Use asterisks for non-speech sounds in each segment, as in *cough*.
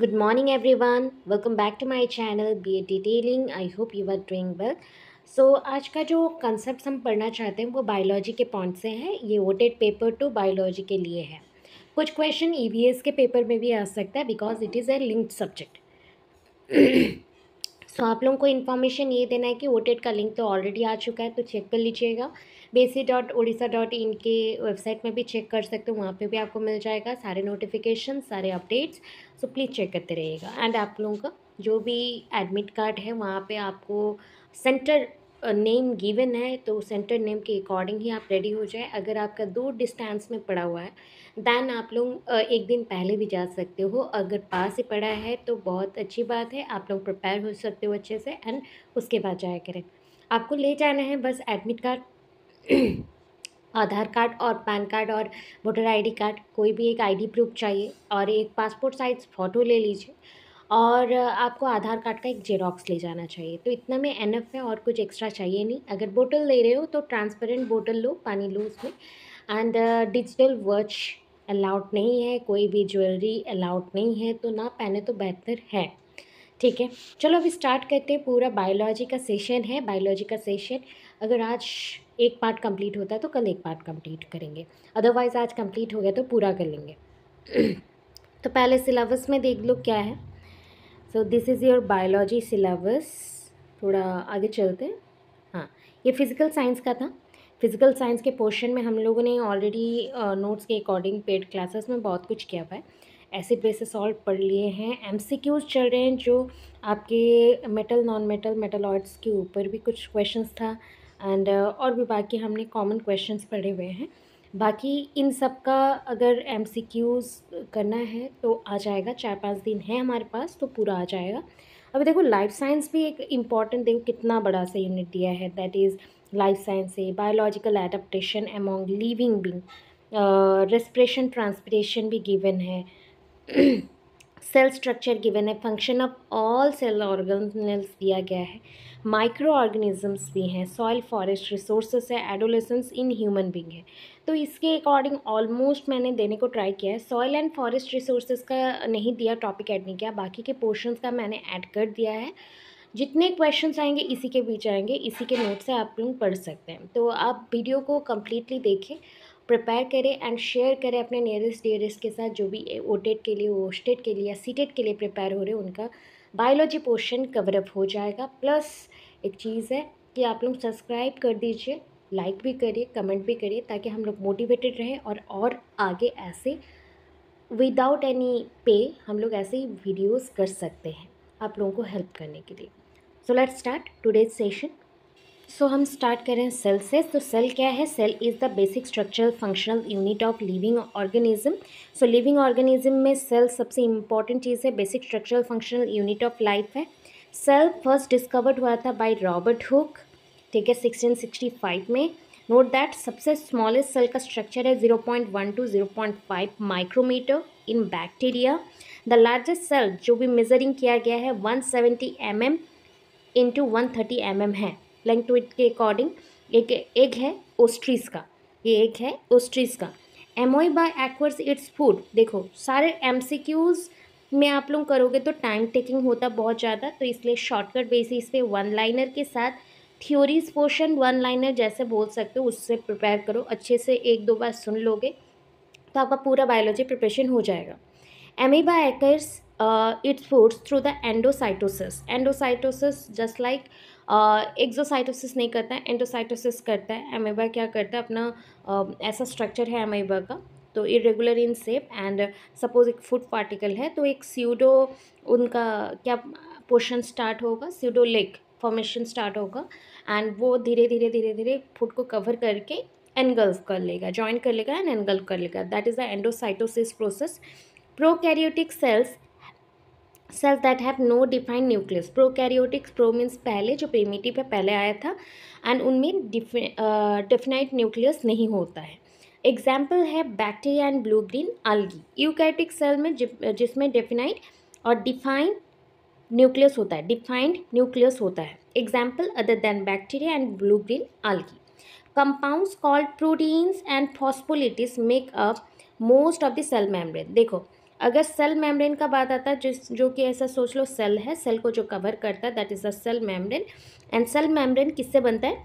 good morning everyone welcome back to my channel A detailing i hope you are doing well so so, आज का जो concept हम पढ़ना चाहते हैं वो बायोलॉजी के पॉइंट से है ये वोटेड पेपर टू बायोलॉजी के लिए है कुछ क्वेश्चन ईवीएस e के पेपर में भी आ सकता है because it is a linked subject so तो आप लोगों को इन्फॉर्मेशन ये देना है कि वोटेड का लिंक तो ऑलरेडी आ चुका है तो चेक कर लीजिएगा बेसी डॉट उड़ीसा डॉट इन के वेबसाइट में भी चेक कर सकते हो वहाँ पे भी आपको मिल जाएगा सारे नोटिफिकेशन सारे अपडेट्स सो प्लीज़ चेक करते रहिएगा एंड आप लोगों का जो भी एडमिट कार्ड है वहाँ पर आपको सेंटर नेम गिवन है तो सेंटर नेम के अकॉर्डिंग ही आप रेडी हो जाए अगर आपका दूर डिस्टेंस में पड़ा हुआ है दान आप लोग एक दिन पहले भी जा सकते हो अगर पास ही पड़ा है तो बहुत अच्छी बात है आप लोग प्रिपेयर हो सकते हो अच्छे से एंड उसके बाद जाया करें आपको ले जाना है बस एडमिट कार्ड *clears throat* आधार कार्ड और पैन कार्ड और वोटर आईडी कार्ड कोई भी एक आईडी प्रूफ चाहिए और एक पासपोर्ट साइज़ फ़ोटो ले लीजिए और आपको आधार कार्ड का एक जेरोक्स ले जाना चाहिए तो इतना में एन है और कुछ एक्स्ट्रा चाहिए नहीं अगर बोतल ले रहे हो तो ट्रांसपेरेंट बोतल लो पानी लो उसमें एंड डिजिटल वॉच अलाउड नहीं है कोई भी ज्वेलरी अलाउड नहीं है तो ना पहने तो बेहतर है ठीक है चलो अब स्टार्ट करते हैं पूरा बायोलॉजी का सेशन है बायोलॉजी का सेशन अगर आज एक पार्ट कंप्लीट होता है तो कल एक पार्ट कंप्लीट करेंगे अदरवाइज़ आज कंप्लीट हो गया तो पूरा कर लेंगे तो पहले सिलेबस में देख लो क्या है so this is your biology syllabus थोड़ा आगे चलते हैं हाँ ये फिज़िकल साइंस का था फिज़िकल साइंस के पोर्शन में हम लोगों ने ऑलरेडी नोट्स के अकॉर्डिंग पेड क्लासेस में बहुत कुछ किया हुआ है एसिड बेसिस सॉल्व पढ़ लिए हैं एमसीक्यूज चल रहे हैं जो आपके मेटल नॉन मेटल मेटलॉइड्स के ऊपर भी कुछ क्वेश्चंस था एंड और भी बाकी हमने कॉमन क्वेश्चंस पढ़े हुए हैं बाकी इन सब का अगर एम करना है तो आ जाएगा चार पाँच दिन है हमारे पास तो पूरा आ जाएगा अभी देखो लाइफ साइंस भी एक इम्पॉर्टेंट देखो कितना बड़ा सा यूनिट दिया है that is life science uh, है biological adaptation among living being respiration transpiration भी गिवन है सेल स्ट्रक्चर गिवन है function of all cell organelles दिया गया है माइक्रो ऑर्गेनिजम्स भी हैं सॉइल फॉरेस्ट रिसोर्सेस है एडोलेसेंस इन ह्यूमन बींग है तो इसके अकॉर्डिंग ऑलमोस्ट मैंने देने को ट्राई किया है सॉइल एंड फॉरेस्ट रिसोर्सेज का नहीं दिया टॉपिक ऐड नहीं किया बाकी के पोर्शंस का मैंने ऐड कर दिया है जितने क्वेश्चंस आएंगे इसी के बीच आएंगे इसी के नोट से आप लोग पढ़ सकते हैं तो आप वीडियो को कम्प्लीटली देखें प्रिपेयर करें एंड शेयर करें अपने नियरेस्ट डियरेस्ट के साथ जो भी ओ के लिए वोस्टेड के लिए या सीटेड के लिए प्रिपेयर हो रहे हैं उनका बायोलॉजी पोर्शन कवरअप हो जाएगा प्लस एक चीज़ है कि आप लोग सब्सक्राइब कर दीजिए लाइक भी करिए कमेंट भी करिए ताकि हम लोग मोटिवेटेड रहें और और आगे ऐसे विदाउट एनी पे हम लोग ऐसे ही वीडियोस कर सकते हैं आप लोगों को हेल्प करने के लिए so let start today's session so हम स्टार्ट करें सेल से तो सेल क्या है cell is the basic structural functional unit of living organism so living organism में सेल सबसे इंपॉर्टेंट चीज़ है basic structural functional unit of life है सेल फर्स्ट डिस्कवर्ड हुआ था बाय रॉबर्ट हुक ठीक है 1665 में नोट दैट सबसे स्मॉलेस्ट सेल का स्ट्रक्चर है one two five micrometer in bacteria the largest cell जो भी मेजरिंग किया गया है one seventy M into one thirty M M है लैंग टू इट के अकॉर्डिंग एक एग है ओस्ट्रीज का ये एग है ओस्ट्रीज का amoeba acquires its food देखो सारे एम सी क्यूज़ में आप लोग करोगे तो टाइम टेकिंग होता बहुत ज़्यादा तो इसलिए शॉर्टकट बेसिस पे वन लाइनर के साथ थ्योरीज पोर्शन वन लाइनर जैसे बोल सकते हो उससे प्रिपेयर करो अच्छे से एक दो बार सुन लोगे तो आपका पूरा बायोलॉजी प्रिपरेशन हो जाएगा amoeba acquires uh, its foods through the endocytosis endocytosis just like exocytosis uh, नहीं करता है एंडोसाइटोसिस करता है एमेबा क्या करता है अपना uh, ऐसा स्ट्रक्चर है एमेबा का तो irregular in shape and suppose एक फूड पार्टिकल है तो एक सीडो उनका क्या पोर्शन स्टार्ट होगा सीडो लेग फॉर्मेशन स्टार्ट होगा एंड वो धीरे धीरे धीरे धीरे फूड को कवर करके एनगल्व कर लेगा ज्वाइन कर लेगा एंड एनगल्व कर लेगा that is the endocytosis process prokaryotic cells cell that have no defined nucleus prokaryotics pro means पहले जो पेमिटी है पहले आया था एंड उनमें डेफिनाइट न्यूक्लियस नहीं होता है एग्जाम्पल है bacteria and blue green algae eukaryotic cell में जिसमें डेफिनाइट और डिफाइंड न्यूक्लियस होता है डिफाइंड न्यूक्लियस होता है example other than bacteria and blue green algae compounds called proteins and phospholipids make up most of the cell membrane देखो अगर cell membrane का बात आता है जिस जो कि ऐसा सोच लो सेल है सेल को जो कवर करता है that is a cell membrane and cell membrane किससे बनता है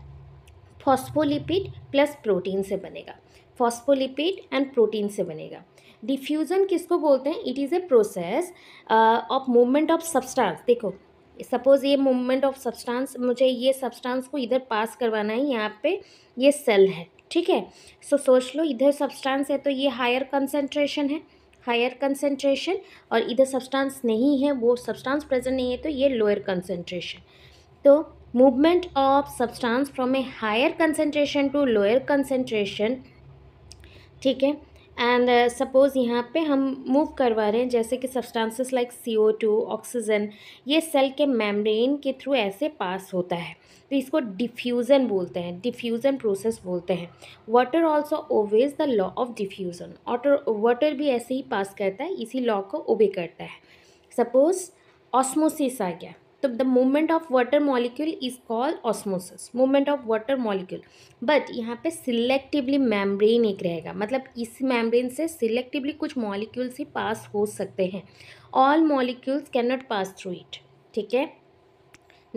फॉस्फोलिपिड प्लस प्रोटीन से बनेगा फॉस्फोलिपिड एंड प्रोटीन से बनेगा डिफ्यूज़न किसको बोलते हैं it is a process of movement of substance देखो सपोज़ ये मूवमेंट ऑफ सब्सटेंस मुझे ये सब्सटेंस को इधर पास करवाना है यहाँ पे ये सेल है ठीक है सो so, सोच लो इधर सब्सटेंस है तो ये हायर कंसनट्रेशन है हायर कंसनट्रेशन और इधर सब्सटेंस नहीं है वो सब्सटेंस प्रेजेंट नहीं है तो ये लोअर कंसनट्रेशन तो movement of substance from a higher concentration to lower concentration ठीक है एंड सपोज़ uh, यहाँ पे हम मूव करवा रहे हैं जैसे कि substances like C O two oxygen ये सेल के मेम्ब्रेन के थ्रू ऐसे पास होता है तो इसको डिफ्यूज़न बोलते हैं डिफ्यूज़न प्रोसेस बोलते हैं water also obeys the law of diffusion other water भी ऐसे ही पास करता है इसी लॉ को ओबे करता है सपोज ऑस्मोसिस आ गया तो the movement of water molecule is called osmosis movement of water molecule but यहाँ पे सिलेक्टिवली मैम्ब्रेन एक रहेगा मतलब इस मैम्ब्रेन से सिलेक्टिवली कुछ मॉलिक्यूल्स ही पास हो सकते हैं all molecules can not pass through it ठीक है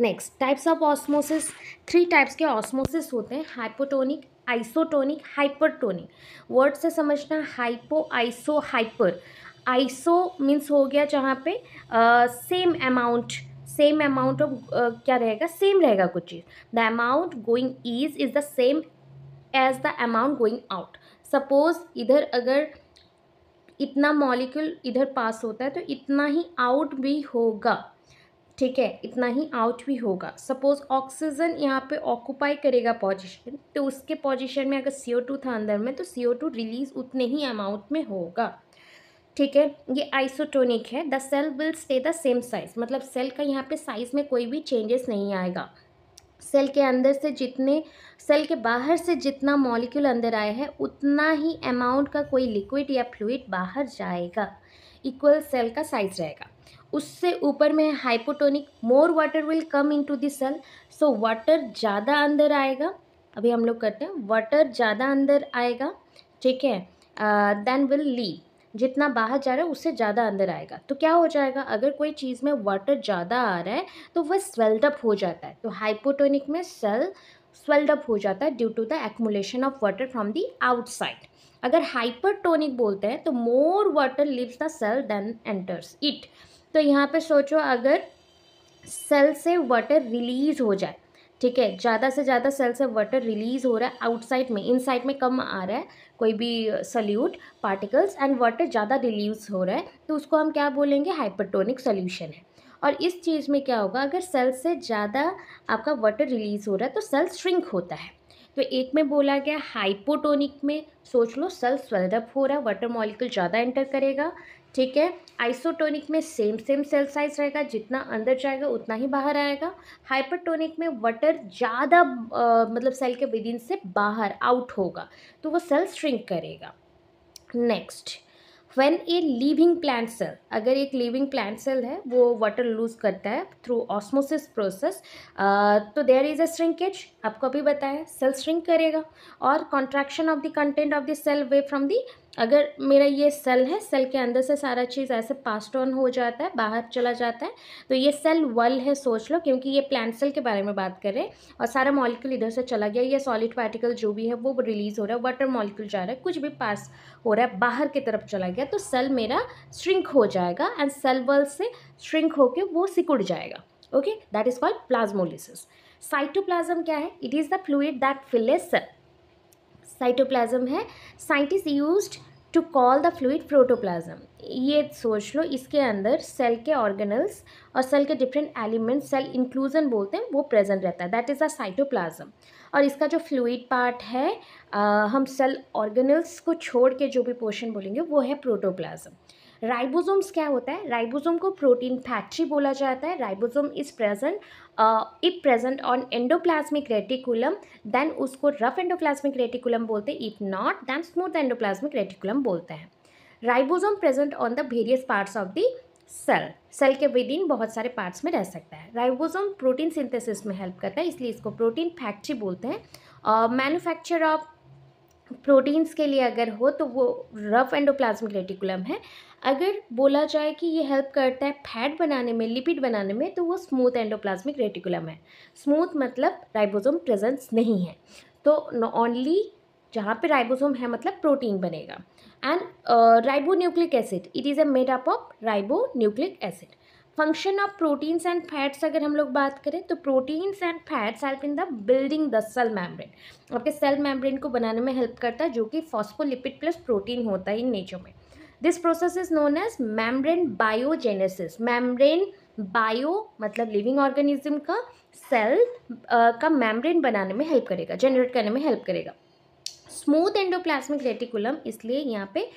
next types of osmosis three types के ऑस्मोसिस होते हैं हाइपोटोनिक आइसोटोनिक हाइपरटोनिक वर्ड से समझना hypo iso hyper iso means हो गया जहाँ पे same amount same amount of क्या रहेगा सेम रहेगा कुछ चीज़ the amount going is is the same as the amount going out suppose इधर अगर इतना मॉलिक्यूल इधर पास होता है तो इतना ही आउट भी होगा ठीक है इतना ही आउट भी होगा सपोज ऑक्सीजन यहाँ पे ऑक्यूपाई करेगा पोजीशन तो उसके पोजीशन में अगर सी टू था अंदर में तो सी टू रिलीज उतने ही अमाउंट में होगा ठीक है ये आइसोटोनिक है the cell will stay the same size मतलब सेल का यहाँ पे साइज में कोई भी चेंजेस नहीं आएगा सेल के अंदर से जितने सेल के बाहर से जितना मॉलिक्यूल अंदर आया है उतना ही अमाउंट का कोई लिक्विड या फ्लूड बाहर जाएगा इक्वल सेल का साइज रहेगा उससे ऊपर में hypotonic more water will come into the cell so water ज़्यादा अंदर आएगा अभी हम लोग करते हैं वाटर ज़्यादा अंदर आएगा ठीक है देन विल ली जितना बाहर जा रहा है उससे ज़्यादा अंदर आएगा तो क्या हो जाएगा अगर कोई चीज़ में वाटर ज़्यादा आ रहा है तो वह स्वेल्डअप हो जाता है तो हाइपोटोनिक में सेल स्वेल्डअप हो जाता है due to the accumulation of water from the outside अगर हाइपरटोनिक बोलते हैं तो more water leaves the cell than enters it तो यहाँ पे सोचो अगर सेल से वाटर रिलीज हो जाए ठीक है ज़्यादा से ज़्यादा सेल से वाटर रिलीज हो रहा है आउटसाइड में इनसाइड में कम आ रहा है कोई भी सल्यूट पार्टिकल्स एंड वाटर ज़्यादा रिलीज हो रहा है तो उसको हम क्या बोलेंगे हाइपरटोनिक सोल्यूशन है और इस चीज़ में क्या होगा अगर सेल से ज़्यादा आपका वाटर रिलीज हो रहा है तो सेल श्रिंक होता है तो एक में बोला गया हाइपोटोनिक में सोच लो सेल स्वेल्डअप हो रहा है वाटर मॉलिक्यूल ज़्यादा एंटर करेगा ठीक है आइसोटोनिक में सेम सेम सेल साइज रहेगा जितना अंदर जाएगा उतना ही बाहर आएगा हाइपरटोनिक में वाटर ज़्यादा मतलब सेल के विदिन से बाहर आउट होगा तो वो सेल श्रिंक करेगा next when a living plant cell अगर एक लिविंग प्लांट सेल है वो वाटर लूज करता है थ्रू ऑस्मोसिस प्रोसेस तो देयर इज़ अ श्रिंकेज आपको अभी बताया सेल श्रिंक करेगा और contraction of the content of the cell way from the अगर मेरा ये सेल है सेल के अंदर से सारा चीज़ ऐसे पास्ट ऑन हो जाता है बाहर चला जाता है तो ये सेल वल है सोच लो क्योंकि ये प्लांट सेल के बारे में बात करें और सारा मॉलिक्यूल इधर से चला गया ये सॉलिड पार्टिकल जो भी है वो रिलीज़ हो रहा है वाटर मॉलिक्यूल जा रहा है कुछ भी पास हो रहा है बाहर की तरफ चला गया तो सेल मेरा श्रिंक हो जाएगा एंड सेल वल से श्रिंक होकर वो सिकुड़ जाएगा okay that is called plasmolysis cytoplasm क्या है it is the fluid that fills cell cytoplasm है scientist use to call the fluid protoplasm ये सोच लो इसके अंदर सेल के ऑर्गेनल्स और सेल के डिफरेंट एलिमेंट्स सेल इंक्लूजन बोलते हैं वो प्रेजेंट रहता है दैट इज़ अ साइटोप्लाज्म और इसका जो फ्लूड पार्ट है आ, हम सेल ऑर्गेनल्स को छोड़ के जो भी पोर्शन बोलेंगे वो है प्रोटोप्लाज्म राइबोसोम्स क्या होता है राइबोसोम को प्रोटीन फैक्ट्री बोला जाता है ribosome is present if present on endoplasmic reticulum then उसको रफ एंडोप्लाज्मिक रेटिकुलम बोलते हैं if not then smooth endoplasmic reticulum बोलते हैं ribosome present on the various parts of the cell cell के विद इन बहुत सारे पार्ट्स में रह सकता है राइबोसोम प्रोटीन सिंथेसिस में हेल्प करता है इसलिए इसको प्रोटीन फैक्ट्री बोलते हैं मैन्युफैक्चर ऑफ प्रोटीन्स के लिए अगर हो तो वो रफ एंडोप्लाज्मिक रेटिकुलम है अगर बोला जाए कि ये हेल्प करता है फैट बनाने में लिपिड बनाने में तो वो स्मूथ एंडोप्लाज्मिक रेटिकुलम है स्मूथ मतलब राइबोसोम प्रेजेंस नहीं है तो ओनली जहाँ पे राइबोसोम है मतलब प्रोटीन बनेगा and ribonucleic acid it is a made up of ribonucleic acid function of proteins and fats अगर हम लोग बात करें तो proteins and fats help in the building the cell membrane आपके सेल मैम्ब्रेन को बनाने में हेल्प करता है जो कि फॉस्फोलिपिड प्लस प्रोटीन होता है इन नेचर में this process is known as membrane biogenesis membrane bio मतलब लिविंग ऑर्गेनिज्म का सेल uh, का मैमब्रेन बनाने में हेल्प करेगा जनरेट करने में हेल्प करेगा स्मूथ एंडोप्लाज्मिक रेटिकुलम इसलिए यहाँ पे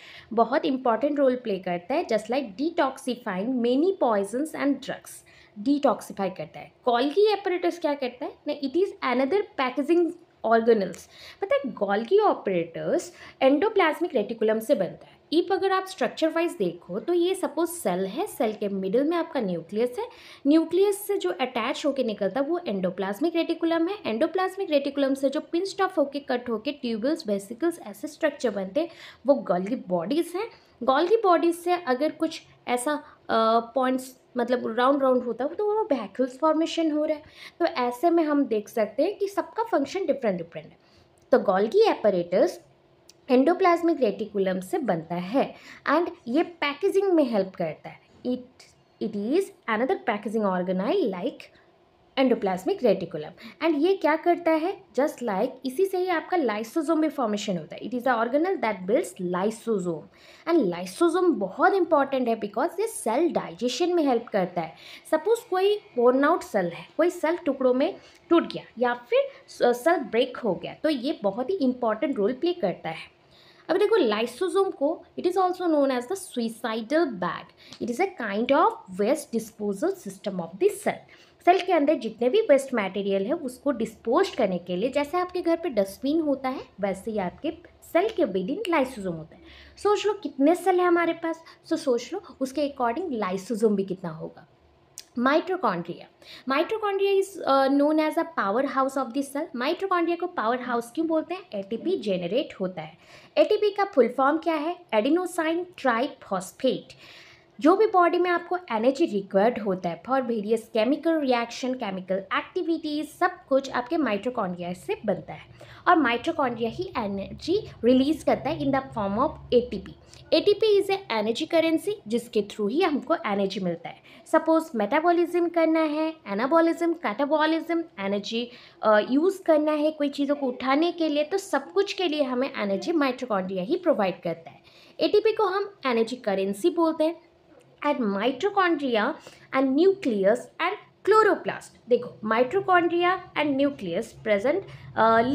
बहुत इंपॉर्टेंट रोल प्ले करता है just like detoxifying many poisons and drugs detoxify करता है की ऑपरेटर्स क्या करता है ना it is another packaging organelles पता है गॉल्गी ऑपरेटर्स एंडोप्लाज्मिक रेटिकुलम से बनता है ईप अगर आप स्ट्रक्चर वाइज देखो तो ये सपोज सेल है सेल के मिडिल में आपका न्यूक्लियस है न्यूक्लियस से जो अटैच होकर निकलता है वो एंडोप्लाज्मिक रेटिकुलम है एंडोप्लाज्मिक रेटिकुलम से जो पिन ऑफ होकर कट होकर ट्यूबल्स वेसिकल्स ऐसे स्ट्रक्चर बनते हैं वो गॉल्गी बॉडीज़ हैं गॉल्गी बॉडीज़ से अगर कुछ ऐसा पॉइंट्स मतलब राउंड राउंड होता है तो वो वैक्यूल्स फॉर्मेशन हो रहा है तो ऐसे में हम देख सकते हैं कि सबका फंक्शन डिफरेंट डिफरेंट है तो गॉल्गी एपरेटर्स एंडोप्लाज्मिक रेटिकुलम से बनता है एंड ये पैकेजिंग में हेल्प करता है it it is another packaging organelle like endoplasmic reticulum and ये क्या करता है जस्ट लाइक like, इसी से ही आपका लाइसोजोम में फॉर्मेशन होता है it is a organelle that builds lysosome and lysosome बहुत इंपॉर्टेंट है बिकॉज ये सेल डाइजेशन में हेल्प करता है सपोज कोई बोर्न आउट सेल है कोई सेल टुकड़ों में टूट गया या फिर सेल ब्रेक हो गया तो ये बहुत ही इंपॉर्टेंट रोल प्ले करता है अब देखो लाइसोजोम को it is also known as the suicidal bag it is a kind of waste disposal system of the cell cell के अंदर जितने भी वेस्ट मटेरियल है उसको डिस्पोज करने के लिए जैसे आपके घर पे डस्टबिन होता है वैसे ही आपके सेल के विद इन लाइसोजोम होता है सोच लो कितने सेल है हमारे पास सो तो so, सोच लो उसके अकॉर्डिंग लाइसोजोम भी कितना होगा mitochondria mitochondria is known as a power house of this cell mitochondria को पावर हाउस क्यों बोलते हैं एटीपी जेनरेट होता है एटीपी का फुल फॉर्म क्या है एडिनोसाइन ट्राइफॉस्फेट जो भी बॉडी में आपको एनर्जी रिक्वायर्ड होता है for various chemical reaction chemical activities सब कुछ आपके माइट्रोकॉन्ड्रिया से बनता है और माइट्रोकॉन्ड्रिया ही एनर्जी रिलीज करता है in the form of ATP ATP is a energy currency जिसके थ्रू ही हमको एनर्जी मिलता है सपोज मेटाबॉलिज्म करना है एनाबॉलिज्म कैटाबॉलिज्म एनर्जी यूज़ करना है कोई चीज़ों को उठाने के लिए तो सब कुछ के लिए हमें एनर्जी माइट्रोकॉन्ड्रिया ही प्रोवाइड करता है पी को हम एनर्जी करेंसी बोलते हैं and mitochondria and nucleus and chloroplast देखो mitochondria and nucleus present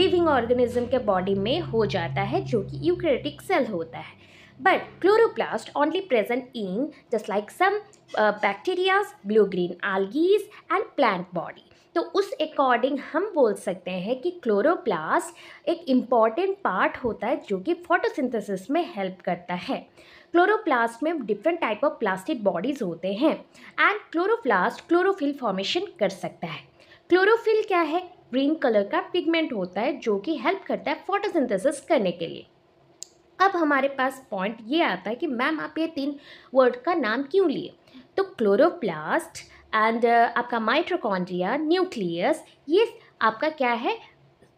living organism के बॉडी में हो जाता है जो कि यूक्रेटिक सेल होता है But chloroplast only present in just like some uh, bacteria, blue-green algae and plant body. तो उस अकॉर्डिंग हम बोल सकते हैं कि क्लोरोप्लास्ट एक इम्पॉर्टेंट पार्ट होता है जो कि फोटोसिंथेसिस में हेल्प करता है क्लोरोप्लास्ट में different type of plastic bodies होते हैं एंड क्लोरोप्लास्ट क्लोरोफिल फॉर्मेशन कर सकता है क्लोरोफिल क्या है ग्रीन कलर का पिगमेंट होता है जो कि हेल्प करता है फोटोसिंथेसिस करने के लिए अब हमारे पास पॉइंट ये आता है कि मैम आप ये तीन वर्ड का नाम क्यों लिए तो क्लोरोप्लास्ट एंड uh, आपका माइट्रोकॉन्ड्रिया न्यूक्लियस ये आपका क्या है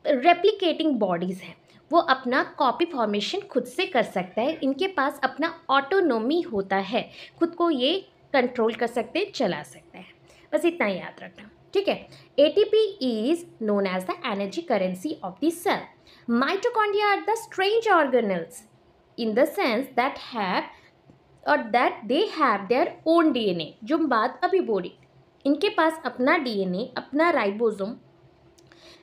रेप्लिकेटिंग बॉडीज़ हैं वो अपना कॉपी फॉर्मेशन खुद से कर सकता है इनके पास अपना ऑटोनोमी होता है खुद को ये कंट्रोल कर सकते हैं चला सकते हैं बस इतना याद रखना ठीक है A T P is known as the energy currency of the cell mitochondria are the strange organelles in the sense that have और that they have their own DNA जो हम बात अभी बोली इनके पास अपना डीएनए अपना ribosome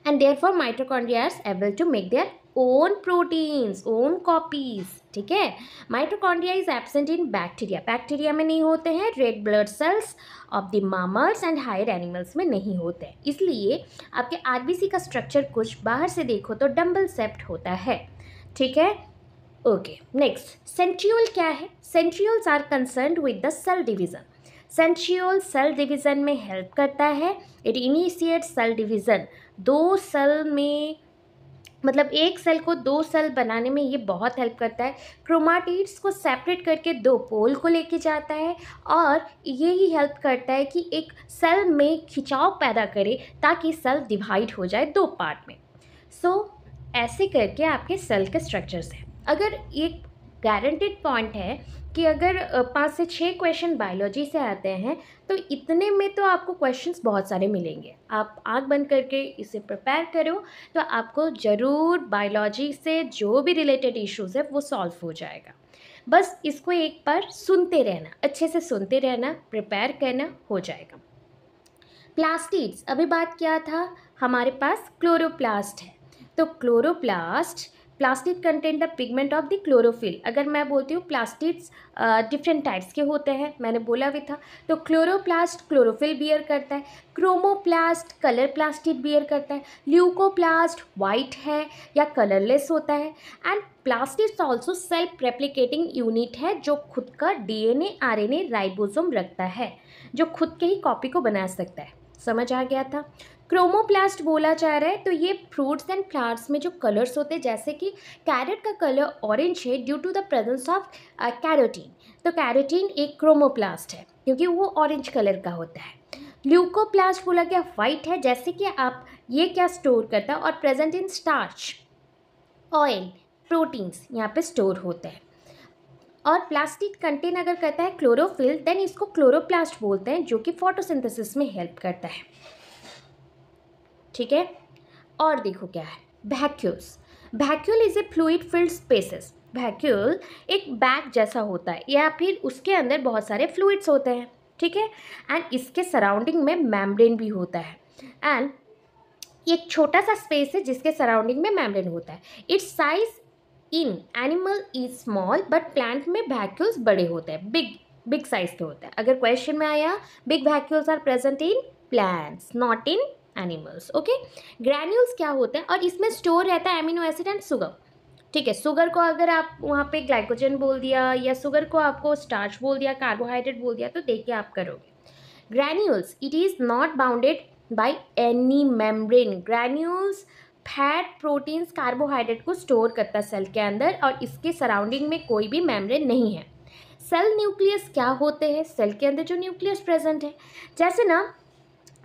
and therefore mitochondria able to make their own proteins own copies ठीक है mitochondria is absent in bacteria bacteria में नहीं होते हैं red blood cells of the mammals and higher animals में नहीं होते हैं इसलिए आपके आरबीसी का स्ट्रक्चर कुछ बाहर से देखो तो डम्बल सेप्ट होता है ठीक है ओके नेक्स्ट सेंट्रियोल क्या है centrioles are concern with the cell division centriole cell division में हेल्प करता है इट इनिशिएट सेल डिवीज़न दो सेल में मतलब एक सेल को दो सेल बनाने में ये बहुत हेल्प करता है क्रोमाटिड्स को सेपरेट करके दो पोल को लेके जाता है और ये ही हेल्प करता है कि एक सेल में खिंचाव पैदा करे ताकि सेल डिवाइड हो जाए दो पार्ट में सो so, ऐसे करके आपके सेल के स्ट्रक्चर्स हैं अगर एक गारंटेड पॉइंट है कि अगर पाँच से छः क्वेश्चन बायोलॉजी से आते हैं तो इतने में तो आपको क्वेश्चंस बहुत सारे मिलेंगे आप आंख बंद करके इसे प्रिपेयर करो तो आपको ज़रूर बायोलॉजी से जो भी रिलेटेड इश्यूज़ है वो सॉल्व हो जाएगा बस इसको एक बार सुनते रहना अच्छे से सुनते रहना प्रिपेयर करना हो जाएगा प्लास्टिड्स अभी बात क्या था हमारे पास क्लोरोप्लास्ट है तो chloroplast plastid content the pigment of the chlorophyll अगर मैं बोलती हूँ प्लास्टिड्स डिफरेंट टाइप्स के होते हैं मैंने बोला भी था तो क्लोरोप्लास्ट क्लोरोफिल बियर करता है क्रोमोप्लास्ट कलर प्लास्टिड बियर करता है ल्यूकोप्लास्ट वाइट है या कलरलेस होता है and plastids also self replicating unit है जो खुद का डीएनए आरएनए राइबोसोम रखता है जो खुद के ही कॉपी को बना सकता है समझ आ गया था क्रोमोप्लास्ट बोला जा रहा है तो ये फ्रूट्स एंड प्लांट्स में जो कलर्स होते हैं जैसे कि कैरेट का कलर ऑरेंज है due to the presence of carotene तो कैरोटीन एक क्रोमोप्लास्ट है क्योंकि वो ऑरेंज कलर का होता है ल्यूकोप्लास्ट बोला गया वाइट है जैसे कि आप ये क्या स्टोर करता है और present in starch oil proteins यहाँ पे स्टोर होते हैं और प्लास्टिक कंटेन अगर करता है क्लोरोफिल देन इसको क्लोरोप्लास्ट बोलते हैं जो कि फोटोसिंथेसिस में हेल्प करता है ठीक है और देखो क्या है vacuoles vacuole is a fluid filled spaces vacuole एक बैग जैसा होता है या फिर उसके अंदर बहुत सारे फ्लूड्स होते हैं ठीक है एंड इसके सराउंडिंग में मैमब्रेन भी होता है एंड एक छोटा सा स्पेस है जिसके सराउंडिंग में मैमब्रेन होता है its size in animal is small but plant में वैक्यूल्स बड़े होते हैं बिग बिग साइज के होते हैं अगर क्वेश्चन में आया big vacuoles are present in plants not in animals okay granules क्या होते हैं और इसमें स्टोर रहता है एमिनो एसिड एंड सुगर ठीक है सुगर को अगर आप वहाँ पे ग्लाइकोजन बोल दिया या सुगर को आपको स्टार्च बोल दिया कार्बोहाइड्रेट बोल दिया तो देखिए आप करोगे granules it is not bounded by any membrane granules fat proteins carbohydrate को स्टोर करता है सेल के अंदर और इसके सराउंडिंग में कोई भी मेम्ब्रेन नहीं है सेल न्यूक्लियस क्या होते हैं सेल के अंदर जो न्यूक्लियस प्रेजेंट है जैसे ना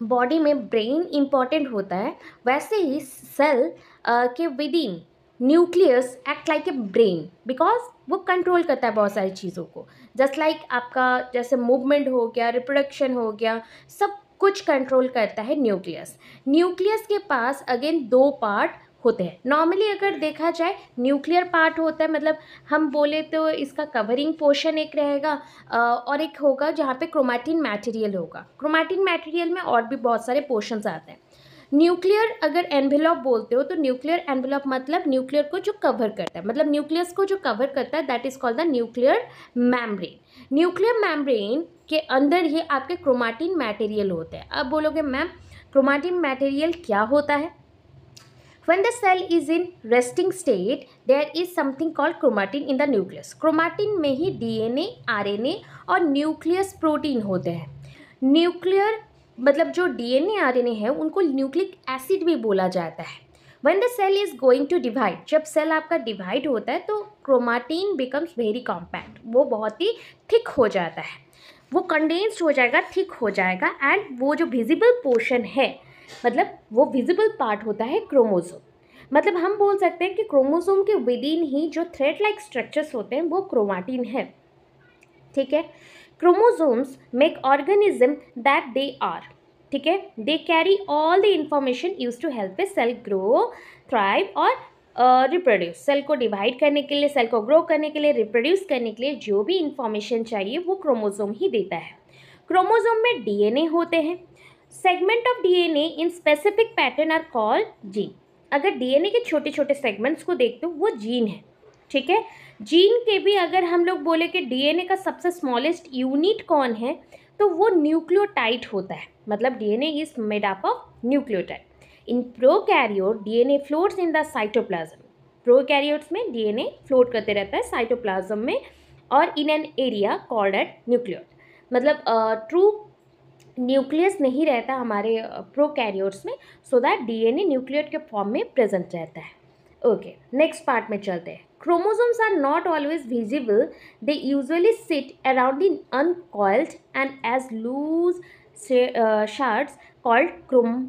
बॉडी में ब्रेन इम्पॉर्टेंट होता है वैसे ही सेल के within nucleus act like a brain because वो कंट्रोल करता है बहुत सारी चीज़ों को जस्ट लाइक like आपका जैसे मूवमेंट हो गया रिप्रोडक्शन हो गया सब कुछ कंट्रोल करता है न्यूक्लियस न्यूक्लियस के पास अगेन दो पार्ट होते हैं नॉर्मली अगर देखा जाए न्यूक्लियर पार्ट होता है मतलब हम बोले तो इसका कवरिंग पोर्शन एक रहेगा और एक होगा जहाँ पे क्रोमैटिन मटेरियल होगा क्रोमैटिन मटेरियल में और भी बहुत सारे पोर्शंस आते हैं न्यूक्लियर अगर एनवेलॉप बोलते हो तो न्यूक्लियर एनवेलॉप मतलब न्यूक्लियर को जो कवर करता है मतलब न्यूक्लियस को जो कवर करता है that is called the nuclear membrane nuclear membrane के अंदर ही आपके क्रोमाटिन मटेरियल होते हैं अब बोलोगे मैम क्रोमाटिन मटेरियल क्या होता है When the cell is in resting state, there is something called chromatin in the nucleus. Chromatin में ही DNA, RNA और nucleus protein होते हैं न्यूक्लियर मतलब जो डीएनए आरएनए है उनको न्यूक्लिक एसिड भी बोला जाता है when the cell is going to divide जब सेल आपका डिवाइड होता है तो क्रोमाटीन बिकम्स वेरी कॉम्पैक्ट वो बहुत ही थिक हो जाता है वो कंडेंस्ड हो जाएगा थिक हो जाएगा एंड वो जो विजिबल पोर्शन है मतलब वो विजिबल पार्ट होता है क्रोमोसोम मतलब हम बोल सकते हैं कि क्रोमोसोम के विदिन ही जो थ्रेड लाइक स्ट्रक्चर्स होते हैं वो क्रोमाटिन है ठीक है chromosomes make organism that they are ठीक है they carry all the information use to help a cell grow thrive और रिप्रोड्यूस सेल को डिवाइड करने के लिए सेल को ग्रो करने के लिए रिप्रोड्यूस करने के लिए जो भी इंफॉर्मेशन चाहिए वो क्रोमोसोम ही देता है क्रोमोसोम में डीएनए होते हैं segment of DNA in specific pattern are called gene अगर डीएनए के छोटे छोटे सेगमेंट्स को देखते हो वो जीन है ठीक है जीन के भी अगर हम लोग बोले कि डीएनए का सबसे स्मॉलेस्ट यूनिट कौन है तो वो न्यूक्लियोटाइड होता है मतलब DNA is made up of nucleotide in prokaryote DNA floats in the cytoplasm prokaryotes में डीएनए फ्लोट करते रहता है साइटोप्लाज्म में और in an area called at nucleoid मतलब ट्रू uh, न्यूक्लियस नहीं रहता हमारे प्रोकैरियोट्स में सो दैट डीएनए न्यूक्लियर के फॉर्म में प्रेजेंट रहता है ओके नेक्स्ट पार्ट में चलते हैं chromosomes are not always visible they usually sit around in uncoiled and as loose shorts called chrome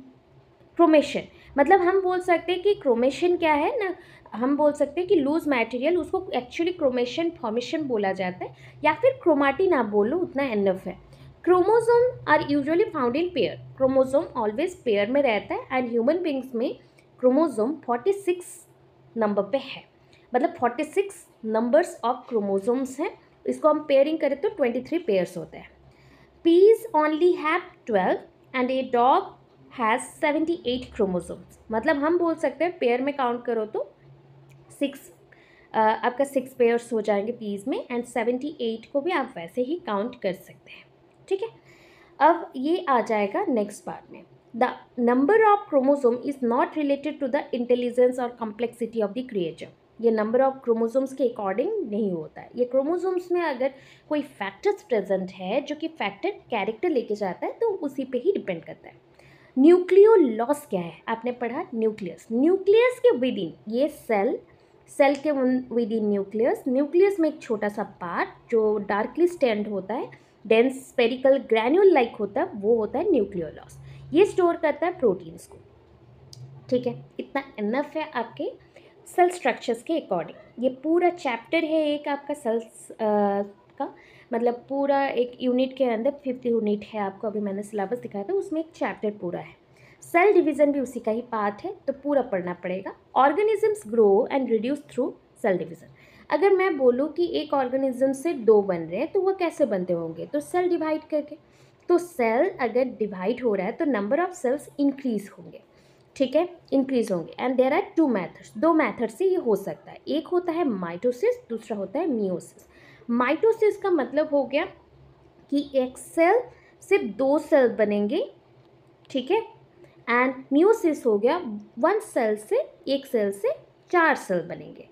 chromatin मतलब हम बोल सकते हैं कि क्रोमेशन क्या है ना हम बोल सकते हैं कि लूज मटेरियल उसको एक्चुअली क्रोमेशन फॉर्मेशन बोला जाता है या फिर क्रोमाटी ना बोलो उतना एनफ है chromosome are usually found in pair chromosome always pair में रहता है एंड ह्यूमन बींग्स में क्रोमोसोम 46 नंबर पे है मतलब 46 नंबर्स ऑफ क्रोमोसोम्स हैं इसको हम पेयरिंग करें तो 23 पेयर्स होते हैं peas only have 12 and a dog has 78 chromosomes मतलब हम बोल सकते हैं पेयर में काउंट करो तो सिक्स आपका सिक्स पेयर्स हो जाएंगे पीज में एंड सेवेंटी एट को भी आप वैसे ही काउंट कर सकते हैं ठीक है अब ये आ जाएगा नेक्स्ट पार्ट में the number of chromosome is not related to the intelligence और कॉम्प्लेक्सिटी ऑफ द क्रिएचर ये नंबर ऑफ क्रोमोसोम्स के अकॉर्डिंग नहीं होता है ये क्रोमोसोम्स में अगर कोई फैक्टर्स प्रेजेंट है जो कि फैक्टर कैरेक्टर लेके जाता है तो उसी पे ही डिपेंड करता है न्यूक्लियो लॉस क्या है आपने पढ़ा न्यूक्लियस न्यूक्लियस के विद इन ये सेल सेल के विद इन न्यूक्लियस न्यूक्लियस में एक छोटा सा पार्ट जो डार्कली स्टैंड होता है डेंस स्पेरिकल ग्रैन्यूल लाइक होता है वो होता है न्यूक्लियोलॉस ये स्टोर करता है प्रोटीन्स को ठीक है इतना इनफ है आपके सेल स्ट्रक्चर्स के अकॉर्डिंग ये पूरा चैप्टर है एक आपका सेल्स का मतलब पूरा एक यूनिट के अंदर फिफ्थ यूनिट है आपको अभी मैंने सिलेबस दिखाया था उसमें एक चैप्टर पूरा है सेल डिवीज़न भी उसी का ही पार्ट है तो पूरा पढ़ना पड़ेगा organisms grow and reduce through cell division अगर मैं बोलूँ कि एक ऑर्गेनिज्म से दो बन रहे हैं तो वह कैसे बनते होंगे तो सेल डिवाइड करके तो सेल अगर डिवाइड हो रहा है तो नंबर ऑफ सेल्स इंक्रीज होंगे ठीक है इंक्रीज होंगे and there are two methods दो मैथड से ये हो सकता है एक होता है माइटोसिस दूसरा होता है मियोसिस माइटोसिस का मतलब हो गया कि एक सेल से दो सेल बनेंगे ठीक है एंड म्यूसिस हो गया वन सेल से एक सेल से चार सेल बनेंगे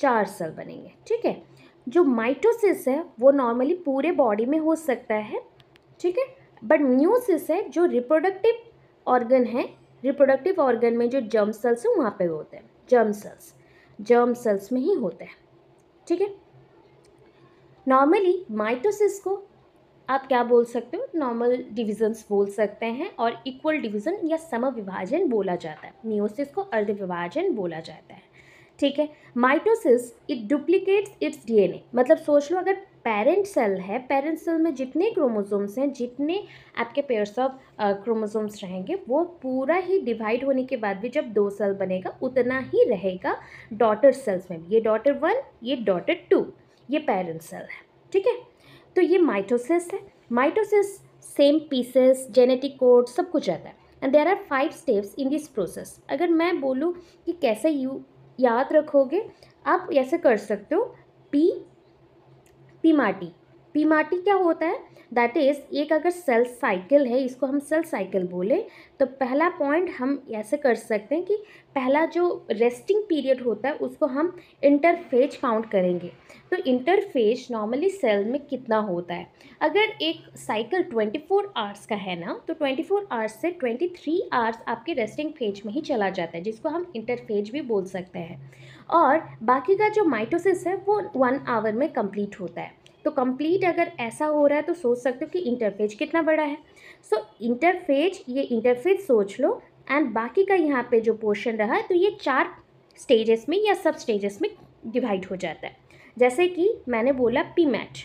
चार सेल बनेंगे ठीक है जो माइटोसिस है वो नॉर्मली पूरे बॉडी में हो सकता है ठीक है बट म्यूसिस है जो रिप्रोडक्टिव ऑर्गन है रिप्रोडक्टिव ऑर्गन में जो जर्म सेल्स हैं वहाँ पे होते हैं जर्म सेल्स जर्म सेल्स में ही होते हैं ठीक है नॉर्मली माइटोसिस को आप क्या बोल सकते हो नॉर्मल डिविजन्स बोल सकते हैं और इक्वल डिवीज़न या सम विभाजन बोला जाता है न्यूसिस को अर्ध विभाजन बोला जाता है ठीक है mitosis it duplicates its DNA मतलब सोच लो अगर पेरेंट सेल है पेरेंट सेल में जितने क्रोमोसोम्स हैं जितने आपके पेयर्स ऑफ क्रोमोसोम्स रहेंगे वो पूरा ही डिवाइड होने के बाद भी जब दो सेल बनेगा उतना ही रहेगा डॉटर सेल्स में ये डॉटर वन ये डॉटर टू ये पेरेंट सेल है ठीक है तो ये माइटोसिस है mitosis same pieces genetic code सब कुछ आता है and there are five steps in this process अगर मैं बोलूँ कि कैसे यू याद रखोगे आप ऐसे कर सकते हो पी पीमाटी पीमाटी क्या होता है दैट इज़ एक अगर सेल साइकिल है इसको हम सेल साइकिल बोले तो पहला पॉइंट हम ऐसे कर सकते हैं कि पहला जो रेस्टिंग पीरियड होता है उसको हम इंटरफेज काउंट करेंगे तो इंटरफेज नॉर्मली सेल में कितना होता है अगर एक साइकिल ट्वेंटी फोर आवर्स का है ना तो ट्वेंटी फोर आवर्स से ट्वेंटी थ्री आवर्स आपके रेस्टिंग फेज में ही चला जाता है जिसको हम इंटरफेज भी बोल सकते हैं और बाकी का जो माइटोसिस है वो वन आवर में कम्प्लीट होता है तो कंप्लीट अगर ऐसा हो रहा है तो सोच सकते हो कि इंटरफेज कितना बड़ा है सो so, इंटरफेज ये इंटरफेज सोच लो एंड बाकी का यहाँ पे जो पोर्शन रहा तो ये चार स्टेजेस में या सब स्टेजेस में डिवाइड हो जाता है जैसे कि मैंने बोला पी मैट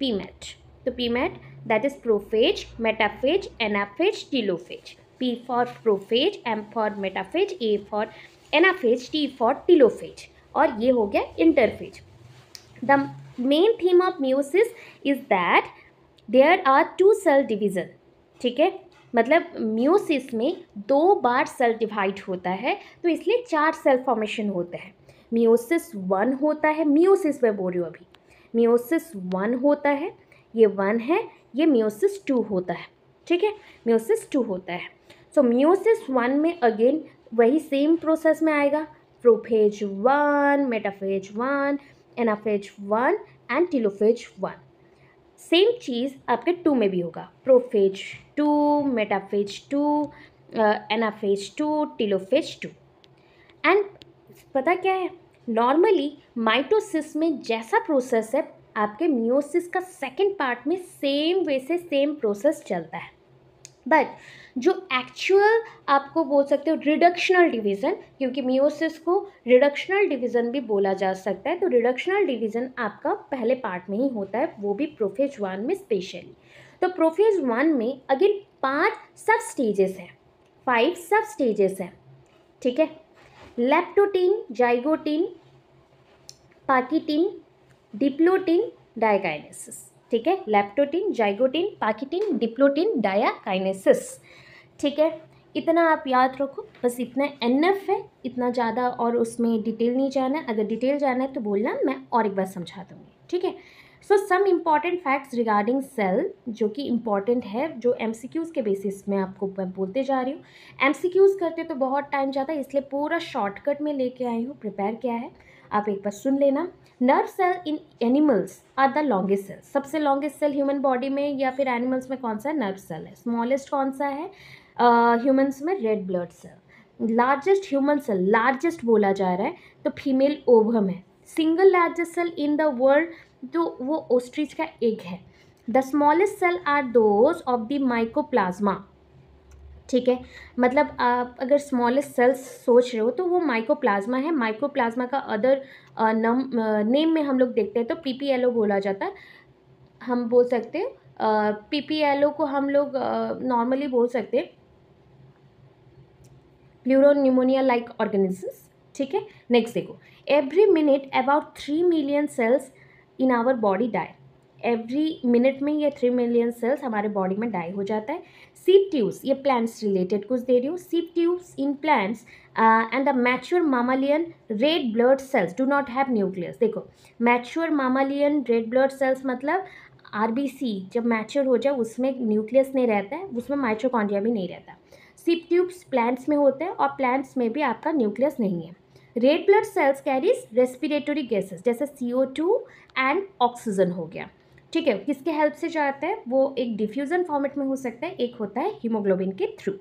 पी मैट तो P MAT that is prophase metaphase anaphase telophase P for prophase M for metaphase A for anaphase T for telophase और ये हो गया interphase the main theme of meiosis is that there are two cell division ठीक है मतलब meiosis में दो बार cell divide होता है तो इसलिए चार सेल फॉर्मेशन होते हैं म्यूसिस वन होता है म्यूसिस में बोल रही हूँ अभी म्यूसिस वन होता है ये वन है ये म्यूसिस टू होता है ठीक है म्यूसिस टू होता है सो म्यूसिस वन में अगेन वही सेम प्रोसेस में आएगा prophase one metaphase one anaphase one and telophase one same चीज़ आपके टू में भी होगा prophase two metaphase two anaphase two telophase two and पता क्या है नॉर्मली माइटोसिस में जैसा प्रोसेस है आपके मियोसिस का सेकेंड पार्ट में सेम वे से सेम प्रोसेस चलता है बट जो एक्चुअल आपको बोल सकते हो रिडक्शनल डिवीज़न क्योंकि मियोसिस को रिडक्शनल डिवीज़न भी बोला जा सकता है तो रिडक्शनल डिवीज़न आपका पहले पार्ट में ही होता है वो भी प्रोफेज वन में स्पेशली तो प्रोफेज वन में अगेन पांच सब स्टेजेस हैं फाइव सब स्टेजेस हैं ठीक है leptotene zygotene pachytene diplotene diakinesis ठीक है लैप्टोटिन जाइगोटिन पाकिटिन डिप्लोटिन डायाकाइनेसिस ठीक है इतना आप याद रखो बस इतना एन एफ है इतना ज़्यादा और उसमें डिटेल नहीं जाना है अगर डिटेल जाना है तो बोलना मैं और एक बार समझा दूँगी ठीक है so some important facts regarding cell जो कि इम्पॉर्टेंट है जो एम के बेसिस में आपको मैं बोलते जा रही हूँ एम करते तो बहुत टाइम जाता है इसलिए पूरा शॉर्टकट में लेके आई हूँ प्रिपेयर किया है आप एक बार सुन लेना nerve cell in animals are the longest cell सबसे लॉन्गेस्ट सेल ह्यूमन बॉडी में या फिर एनिमल्स में कौन सा नर्व सेल है स्मॉलेस्ट कौन सा है ह्यूमन्स uh, में red blood cell largest human cell largest बोला जा रहा है तो फीमेल ओवम है single largest cell in the world तो वो ओस्ट्रिच का एग है the smallest cell are those of the mycoplasma ठीक है मतलब आप अगर स्मॉलेस्ट सेल्स सोच रहे हो तो वो माइकोप्लाज्मा है माइकोप्लाज्मा का अदर नम नेम में हम लोग देखते हैं तो पी बोला जाता है हम बोल सकते एल ओ को हम लोग नॉर्मली बोल सकते हैं लाइक ऑर्गेनिजम्स ठीक है नेक्स्ट देखो every minute about three million cells in our body die every minute में ये थ्री मिलियन सेल्स हमारे बॉडी में डाई हो जाता है सीप ट्यूब्स ये प्लांट्स रिलेटेड कुछ दे रही हूँ sieve tubes in plants and the mature mammalian red blood cells do not have nucleus देखो mature mammalian red blood cells मतलब सी जब मैच्योर हो जाए उसमें न्यूक्लियस नहीं रहता है उसमें माइट्रोकॉन्ड्रिया भी नहीं रहता सिप ट्यूब्स प्लांट्स में होते हैं और प्लांट्स में भी आपका न्यूक्लियस नहीं है red blood cells carries respiratory gases जैसे C O two and oxygen हो गया ठीक है किसके हेल्प से जाता है वो एक डिफ्यूज़न फॉर्मेट में हो सकता है एक होता है हीमोग्लोबिन के थ्रू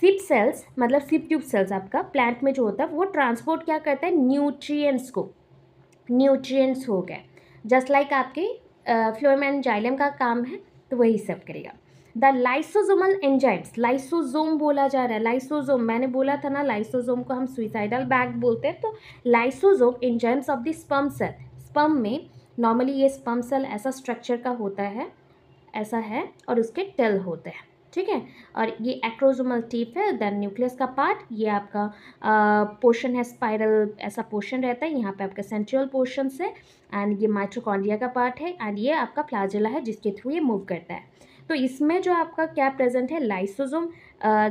सिप सेल्स मतलब सिप ट्यूब सेल्स आपका प्लांट में जो होता है वो ट्रांसपोर्ट क्या करता है न्यूट्रिएंट्स को न्यूट्रिएंट्स हो गए जस्ट लाइक आपके फ्लोएम एंड जाइलम का काम है तो वही सब करेगा द लाइसोजोमल एंजाइम्स लाइसोजोम बोला जा रहा है लाइसोजोम मैंने बोला था ना लाइसोजोम को हम सुइसाइडल बैग बोलते हैं तो lysosome enzymes of the sperm cell sperm में नॉर्मली ये स्पम सेल ऐसा स्ट्रक्चर का होता है ऐसा है और उसके टेल होते हैं ठीक है और ये एक्रोजोमल टीप है देन न्यूक्लियस का पार्ट ये आपका पोर्शन है स्पाइरल ऐसा पोर्शन रहता है यहाँ पे आपका सेंट्रल पोर्शन है एंड ये माइट्रोकॉन्ड्रिया का पार्ट है एंड ये आपका फ्लाजिला है जिसके थ्रू ये मूव करता है तो इसमें जो आपका क्या प्रेजेंट है लाइसोजोम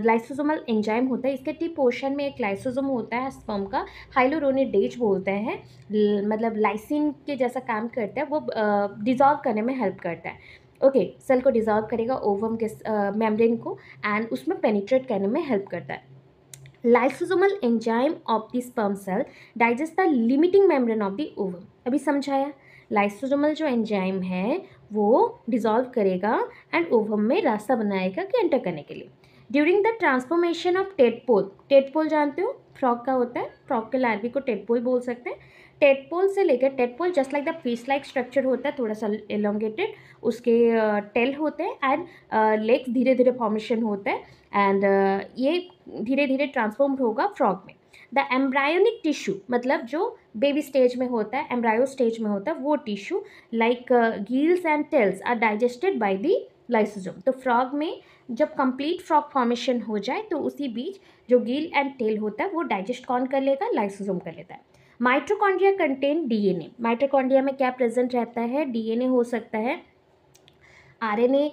लाइसोजोमल एंजाइम होता है इसके टी पोर्शन में एक लाइसोजोम होता है स्पर्म का हाइलोरोनिडेज बोलते हैं मतलब लाइसिन के जैसा काम करता है वो डिज़ॉल्व करने में हेल्प करता है ओके okay, सेल को डिज़ॉल्व करेगा ओवम के मेम्ब्रेन को एंड उसमें पेनिट्रेट करने में हेल्प करता है lysosomal enzyme of the sperm cell digest the limiting membrane of the ovum अभी समझाया लाइसोजोमल जो एंजाइम है वो डिज़ोल्व करेगा एंड ओवम में रास्ता बनाएगा कि एंटर करने के लिए during the transformation of tadpole tadpole जानते हो फ्रॉक का होता है फ्रॉक के लार्वी को टेटपोल बोल सकते हैं टेटपोल से लेकर tadpole just like the fish like structure होता है थोड़ा सा एलोंगेटेड उसके टेल होते हैं एंड लेग्स धीरे धीरे फॉर्मेशन होता है एंड ये धीरे धीरे ट्रांसफॉर्म होगा फ्रॉक में द एम्ब्रायोनिक टिश्यू मतलब जो बेबी स्टेज में होता है एम्ब्रायो स्टेज में होता है वो tissue like gills and tails are digested by the lysosome तो फ्रॉग में जब कंप्लीट फ्रॉग फॉर्मेशन हो जाए तो उसी बीच जो गील एंड टेल होता है वो डाइजेस्ट कौन कर लेगा लाइसोजोम कर लेता है माइट्रोकॉन्ड्रिया कंटेन डीएनए माइट्रोकॉन्ड्रिया में क्या प्रेजेंट रहता है डीएनए हो सकता है आरएनए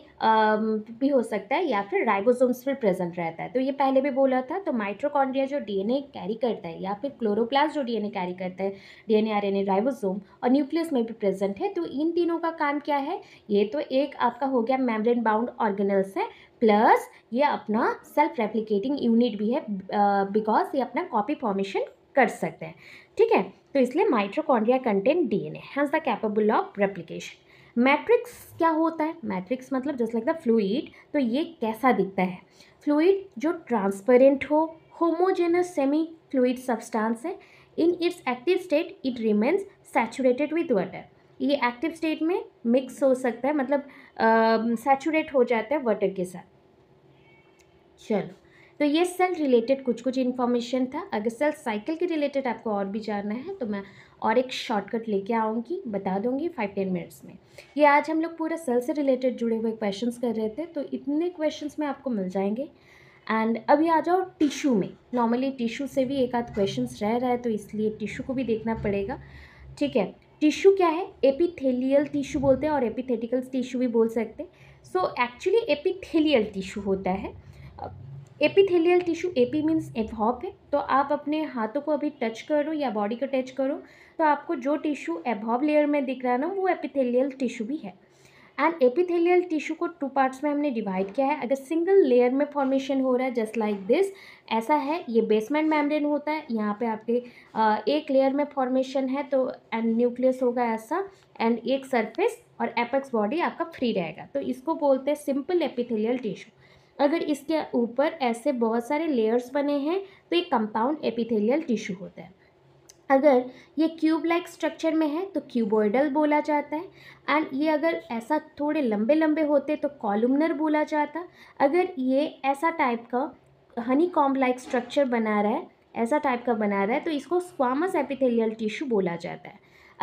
भी हो सकता है या फिर राइबोसोम्स भी प्रेजेंट रहता है तो ये पहले भी बोला था तो माइट्रोकॉन्ड्रिया जो डीएनए कैरी करता है या फिर क्लोरोप्लास्ट जो डीएनए कैरी करता है डीएनए आरएनए राइबोसोम और न्यूक्लियस में भी प्रेजेंट है तो इन तीनों का काम क्या है ये तो एक आपका हो गया मेम्ब्रेन बाउंड ऑर्गेनल्स है प्लस ये अपना सेल्फ रेप्लिकेटिंग यूनिट भी है बिकॉज ये अपना कॉपी फॉर्मेशन कर सकते हैं ठीक है तो इसलिए mitochondria content DNA has the capable of replication matrix क्या होता है मैट्रिक्स मतलब जैसे लगता है फ्लूइड तो ये कैसा दिखता है फ्लूइड जो ट्रांसपेरेंट हो होमोजेनस सेमी फ्लूड सब्सटेंस है in its active state it remains saturated with water ये एक्टिव स्टेट में मिक्स हो सकता है मतलब सैचुरेट uh, हो जाता है वाटर के साथ चलो तो ये सेल रिलेटेड कुछ कुछ इन्फॉर्मेशन था अगर सेल साइकिल के रिलेटेड आपको और भी जानना है तो मैं और एक शॉर्टकट लेके आऊँगी बता दूँगी फाइव टेन मिनट्स में ये आज हम लोग पूरा सेल से रिलेटेड जुड़े हुए क्वेश्चन कर रहे थे तो इतने क्वेश्चन में आपको मिल जाएंगे एंड अभी आ जाओ टिशू में नॉर्मली टिशू से भी एक आध क्वेश्चन रह रहा है तो इसलिए टिशू को भी देखना पड़ेगा ठीक है टिश्यू क्या है एपिथेलियल टिशू बोलते हैं और एपिथेटिकल टिशू भी बोल सकते हैं सो एक्चुअली एपिथेलियल टिशू होता है एपिथेलियल टिशू एपी मीन्स एफ है तो आप अपने हाथों को अभी टच करो या बॉडी को टच करो तो आपको जो टिश्यू एभॉव लेयर में दिख रहा है ना वो एपिथेलियल टिश्यू भी है एंड एपिथेलियल टिश्यू को टू पार्ट्स में हमने डिवाइड किया है अगर सिंगल लेयर में फॉर्मेशन हो रहा है जस्ट लाइक दिस ऐसा है ये बेसमेंट मैमरेन होता है यहाँ पे आपके एक लेयर में फॉर्मेशन है तो एंड न्यूक्लियस होगा ऐसा एंड एक सरफेस और एपेक्स बॉडी आपका फ्री रहेगा तो इसको बोलते हैं सिंपल एपिथेलियल टिश्यू अगर इसके ऊपर ऐसे बहुत सारे लेयर्स बने हैं तो ये कंपाउंड एपिथेलियल टिश्यू होता है अगर ये क्यूब लाइक स्ट्रक्चर में है तो क्यूबोइडल बोला जाता है एंड ये अगर ऐसा थोड़े लंबे लंबे होते तो कॉलमनर बोला जाता अगर ये ऐसा टाइप का हनी कॉम्ब लाइक स्ट्रक्चर बना रहा है ऐसा टाइप का बना रहा है तो इसको स्क्वामस एपिथेलियल टिश्यू बोला जाता है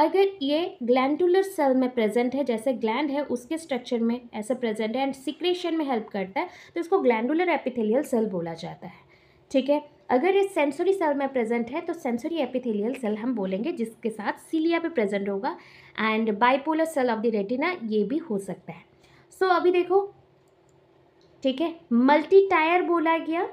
अगर ये ग्लैंडुलर सेल में प्रेजेंट है जैसे ग्लैंड है उसके स्ट्रक्चर में ऐसे प्रेजेंट है एंड सिक्रेशन में हेल्प करता है तो इसको ग्लैंडुलर एपिथेलियल सेल बोला जाता है ठीक है अगर ये सेंसोरी सेल में प्रेजेंट है तो सेंसोरी एपिथेलियल सेल हम बोलेंगे जिसके साथ सीलिया पे प्रेजेंट होगा and bipolar cell of the retina ये भी हो सकता है सो so, अभी देखो ठीक है मल्टी टायर बोला गया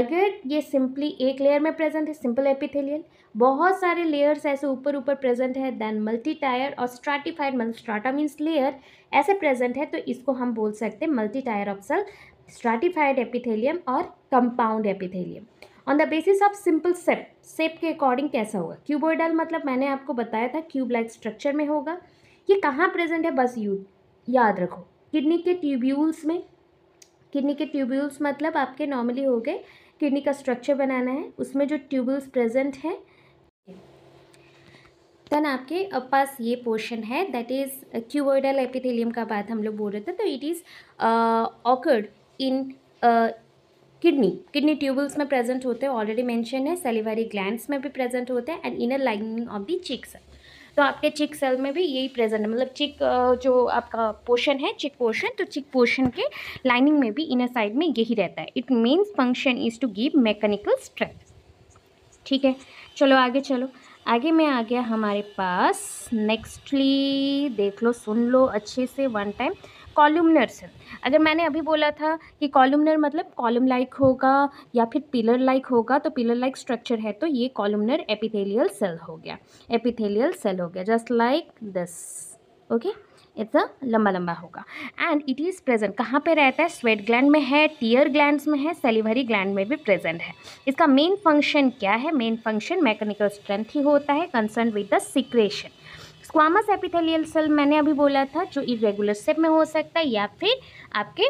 अगर ये सिंपली एक लेयर में प्रेजेंट है सिंपल एपिथेलियल बहुत सारे लेयर्स ऐसे ऊपर ऊपर प्रेजेंट है देन मल्टी टायर और स्ट्राटिफाइड मतलब स्ट्राटा मीन्स लेयर ऐसे प्रेजेंट है तो इसको हम बोल सकते हैं multi tier of cell stratified epithelium और compound epithelium on the basis of simple shape shape के अकॉर्डिंग कैसा होगा क्यूबोइडल मतलब मैंने आपको बताया था क्यूब लाइक स्ट्रक्चर में होगा ये कहाँ प्रेजेंट है बस यू याद रखो किडनी के ट्यूब्यूल्स में किडनी के ट्यूब्यूल्स मतलब आपके नॉर्मली हो गए किडनी का स्ट्रक्चर बनाना है उसमें जो ट्यूब्यूल्स प्रेजेंट हैं देन आपके पास ये पोर्शन है दैट इज़ क्यूबोइडल एपिथेलियम का बात हम लोग बोल रहे थे तो it is occurred in kidney kidney tubules में प्रेजेंट होते हैं ऑलरेडी मेंशन है सेलिवरी ग्लैंड्स में भी प्रेजेंट होते हैं and inner lining of the cheek cell तो आपके चिक सेल में भी यही प्रेजेंट है मतलब चिक जो आपका पोर्शन है चिक पोर्शन तो चिक पोर्शन के लाइनिंग में भी इनर साइड में यही रहता है it means function is to give mechanical strength ठीक है चलो आगे चलो आगे में आ गया हमारे पास नेक्स्टली देख लो सुन लो अच्छे से वन टाइम कॉलमनर सेल अगर मैंने अभी बोला था कि कॉलमनर मतलब कॉलम लाइक होगा या फिर पिलर लाइक होगा तो पिलर लाइक स्ट्रक्चर है तो ये कॉलमनर एपिथेलियल सेल हो गया एपिथेलियल सेल हो गया just like this okay it's a लंबा लंबा होगा एंड इट इज़ प्रेजेंट कहाँ पे रहता है स्वेट ग्लैंड में है टीयर ग्लैंड में है सेलिवरी ग्लैंड में भी प्रेजेंट है इसका मेन फंक्शन क्या है मेन फंक्शन मैकेनिकल स्ट्रेंथ ही होता है concern with the secretion squamous epithelial cell मैंने अभी बोला था जो इरेगुलर सेप में हो सकता है या फिर आपके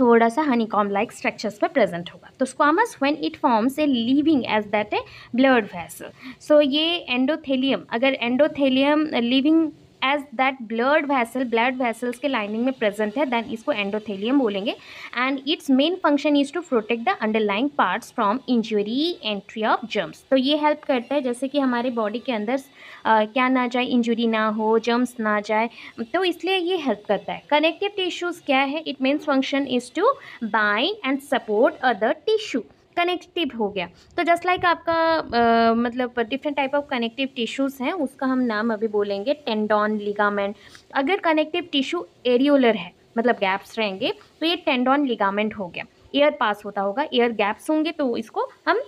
थोड़ा सा हनीकॉम लाइक स्ट्रक्चर्स पर प्रेजेंट होगा तो squamous when it forms a lining edge that a blood vessel so ये एंडोथेलियम अगर endothelium lining edge that blood vessel blood vessels के लाइनिंग में प्रेजेंट है देन इसको एंडोथेलियम बोलेंगे and its main function is to protect the underlying parts from injury entry of germs तो ये help करता है जैसे कि हमारे बॉडी के अंदर आ, क्या ना जाए इंजुरी ना हो जर्म्स ना जाए तो इसलिए ये हेल्प करता है कनेक्टिव टिश्यूज़ क्या है it means function is to bind and support other tissue connective हो गया तो जस्ट लाइक आपका आ, मतलब different type of connective tissues हैं उसका हम नाम अभी बोलेंगे टेंडॉन लिगामेंट अगर कनेक्टिव टिश्यू एरियोलर है मतलब गैप्स रहेंगे तो ये टेंडॉन लिगामेंट हो गया एयर पास होता होगा एयर गैप्स होंगे तो इसको हम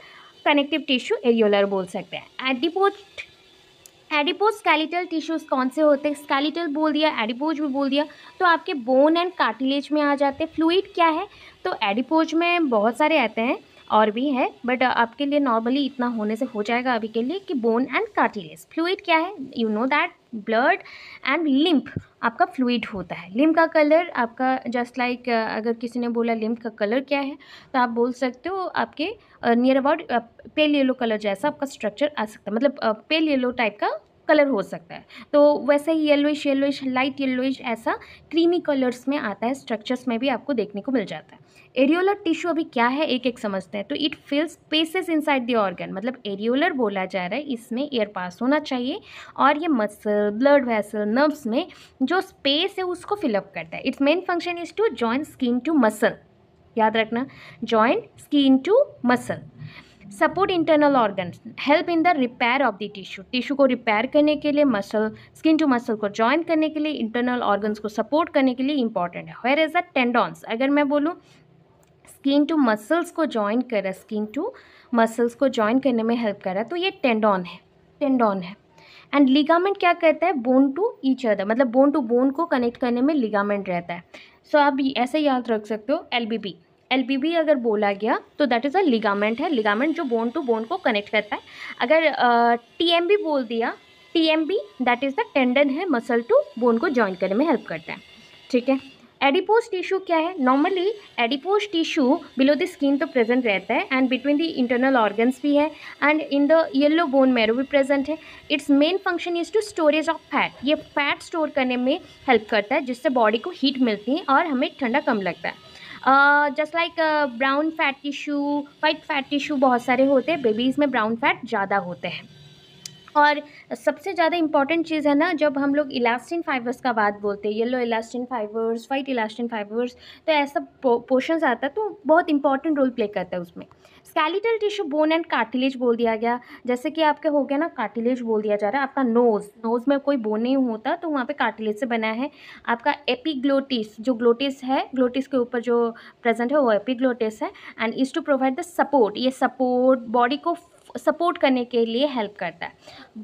कनेक्टिव टिश्यू एरियोलर बोल सकते हैं एडिपोट एडिपोज स्केलेटल टिश्यूज़ कौन से होते हैं स्केलेटल बोल दिया एडिपोज भी बोल दिया तो आपके बोन एंड कार्टिलेज में आ जाते हैं फ्लूड क्या है तो एडिपोज में बहुत सारे आते हैं और भी है बट आपके लिए नॉर्मली इतना होने से हो जाएगा अभी के लिए कि बोन एंड कार्टिलेज फ्लूड क्या है you know that blood and lymph आपका फ्लूड होता है लिम्प का कलर आपका जस्ट लाइक like, अगर किसी ने बोला लिम्प का कलर क्या है तो आप बोल सकते हो आपके near about pale yellow colour जैसा आपका स्ट्रक्चर आ सकता है मतलब पेल येलो टाइप का कलर हो सकता है तो वैसे ही येलोइश येलोइश लाइट येलोइश ऐसा क्रीमी कलर्स में आता है स्ट्रक्चर्स में भी आपको देखने को मिल जाता है एरियोलर टिश्यू अभी क्या है एक एक समझते हैं तो it fills spaces inside the organ मतलब एरियोलर बोला जा रहा है इसमें एयर पास होना चाहिए और ये मसल ब्लड वैसल नर्व्स में जो स्पेस है उसको फिलअप करता है its main function is to join skin to muscle याद रखना joint skin to muscle support internal organ help in the repair of the tissue tissue को रिपेयर करने के लिए मसल स्किन टू मसल को ज्वाइन करने के लिए इंटरनल ऑर्गन्स को सपोर्ट करने के लिए इंपॉर्टेंट है वेयर इज़ अ टेंडॉन्स अगर मैं बोलूँ स्किन टू मसल्स को ज्वाइन कर रहा स्किन टू मसल्स को ज्वाइन करने में हेल्प कर रहा है तो ये टेंडॉन है टेंडॉन है एंड लिगामेंट क्या कहता है बोन टू ईच अदर मतलब बोन टू बोन को कनेक्ट करने में लिगामेंट रहता है सो so, आप ऐसे याद रख सकते हो एल बी बी एल अगर बोला गया तो दैट इज़ अ लिगामेंट है लिगामेंट जो बोन टू बोन को कनेक्ट करता है अगर टी uh, बोल दिया T M B that is the tendon है मसल टू बोन को ज्वाइन करने में हेल्प करता है ठीक है एडिपोज टिश्यू क्या है normally adipose tissue below the skin तो प्रेजेंट रहता है and between the internal organs भी है and in the yellow bone marrow भी प्रेजेंट है its main function is to storage of fat ये फैट स्टोर करने में हेल्प करता है जिससे बॉडी को हीट मिलती है और हमें ठंडा कम लगता है just like brown fat tissue white fat tissue बहुत सारे होते हैं बेबीज़ में ब्राउन फैट ज़्यादा होते हैं और सबसे ज़्यादा इंपॉर्टेंट चीज़ है ना जब हम लोग इलास्टिन फाइबर्स का बात बोलते हैं yellow elastin fibres white elastin fibres तो ऐसा पोर्शंस आता है तो बहुत इंपॉर्टेंट रोल प्ले करता है उसमें skeletal tissue bone and cartilage बोल दिया गया जैसे कि आपके हो गया ना कार्टिलेज बोल दिया जा रहा है आपका नोज़ नोज़ में कोई बोन नहीं होता तो वहाँ पे कार्टिलेज से बना है आपका एपिग्लोटिस जो ग्लोटिस है ग्लोटिस के ऊपर जो प्रेजेंट है वो एपिग्लोटिस है and is to provide the support ये सपोर्ट बॉडी को सपोर्ट करने के लिए हेल्प करता है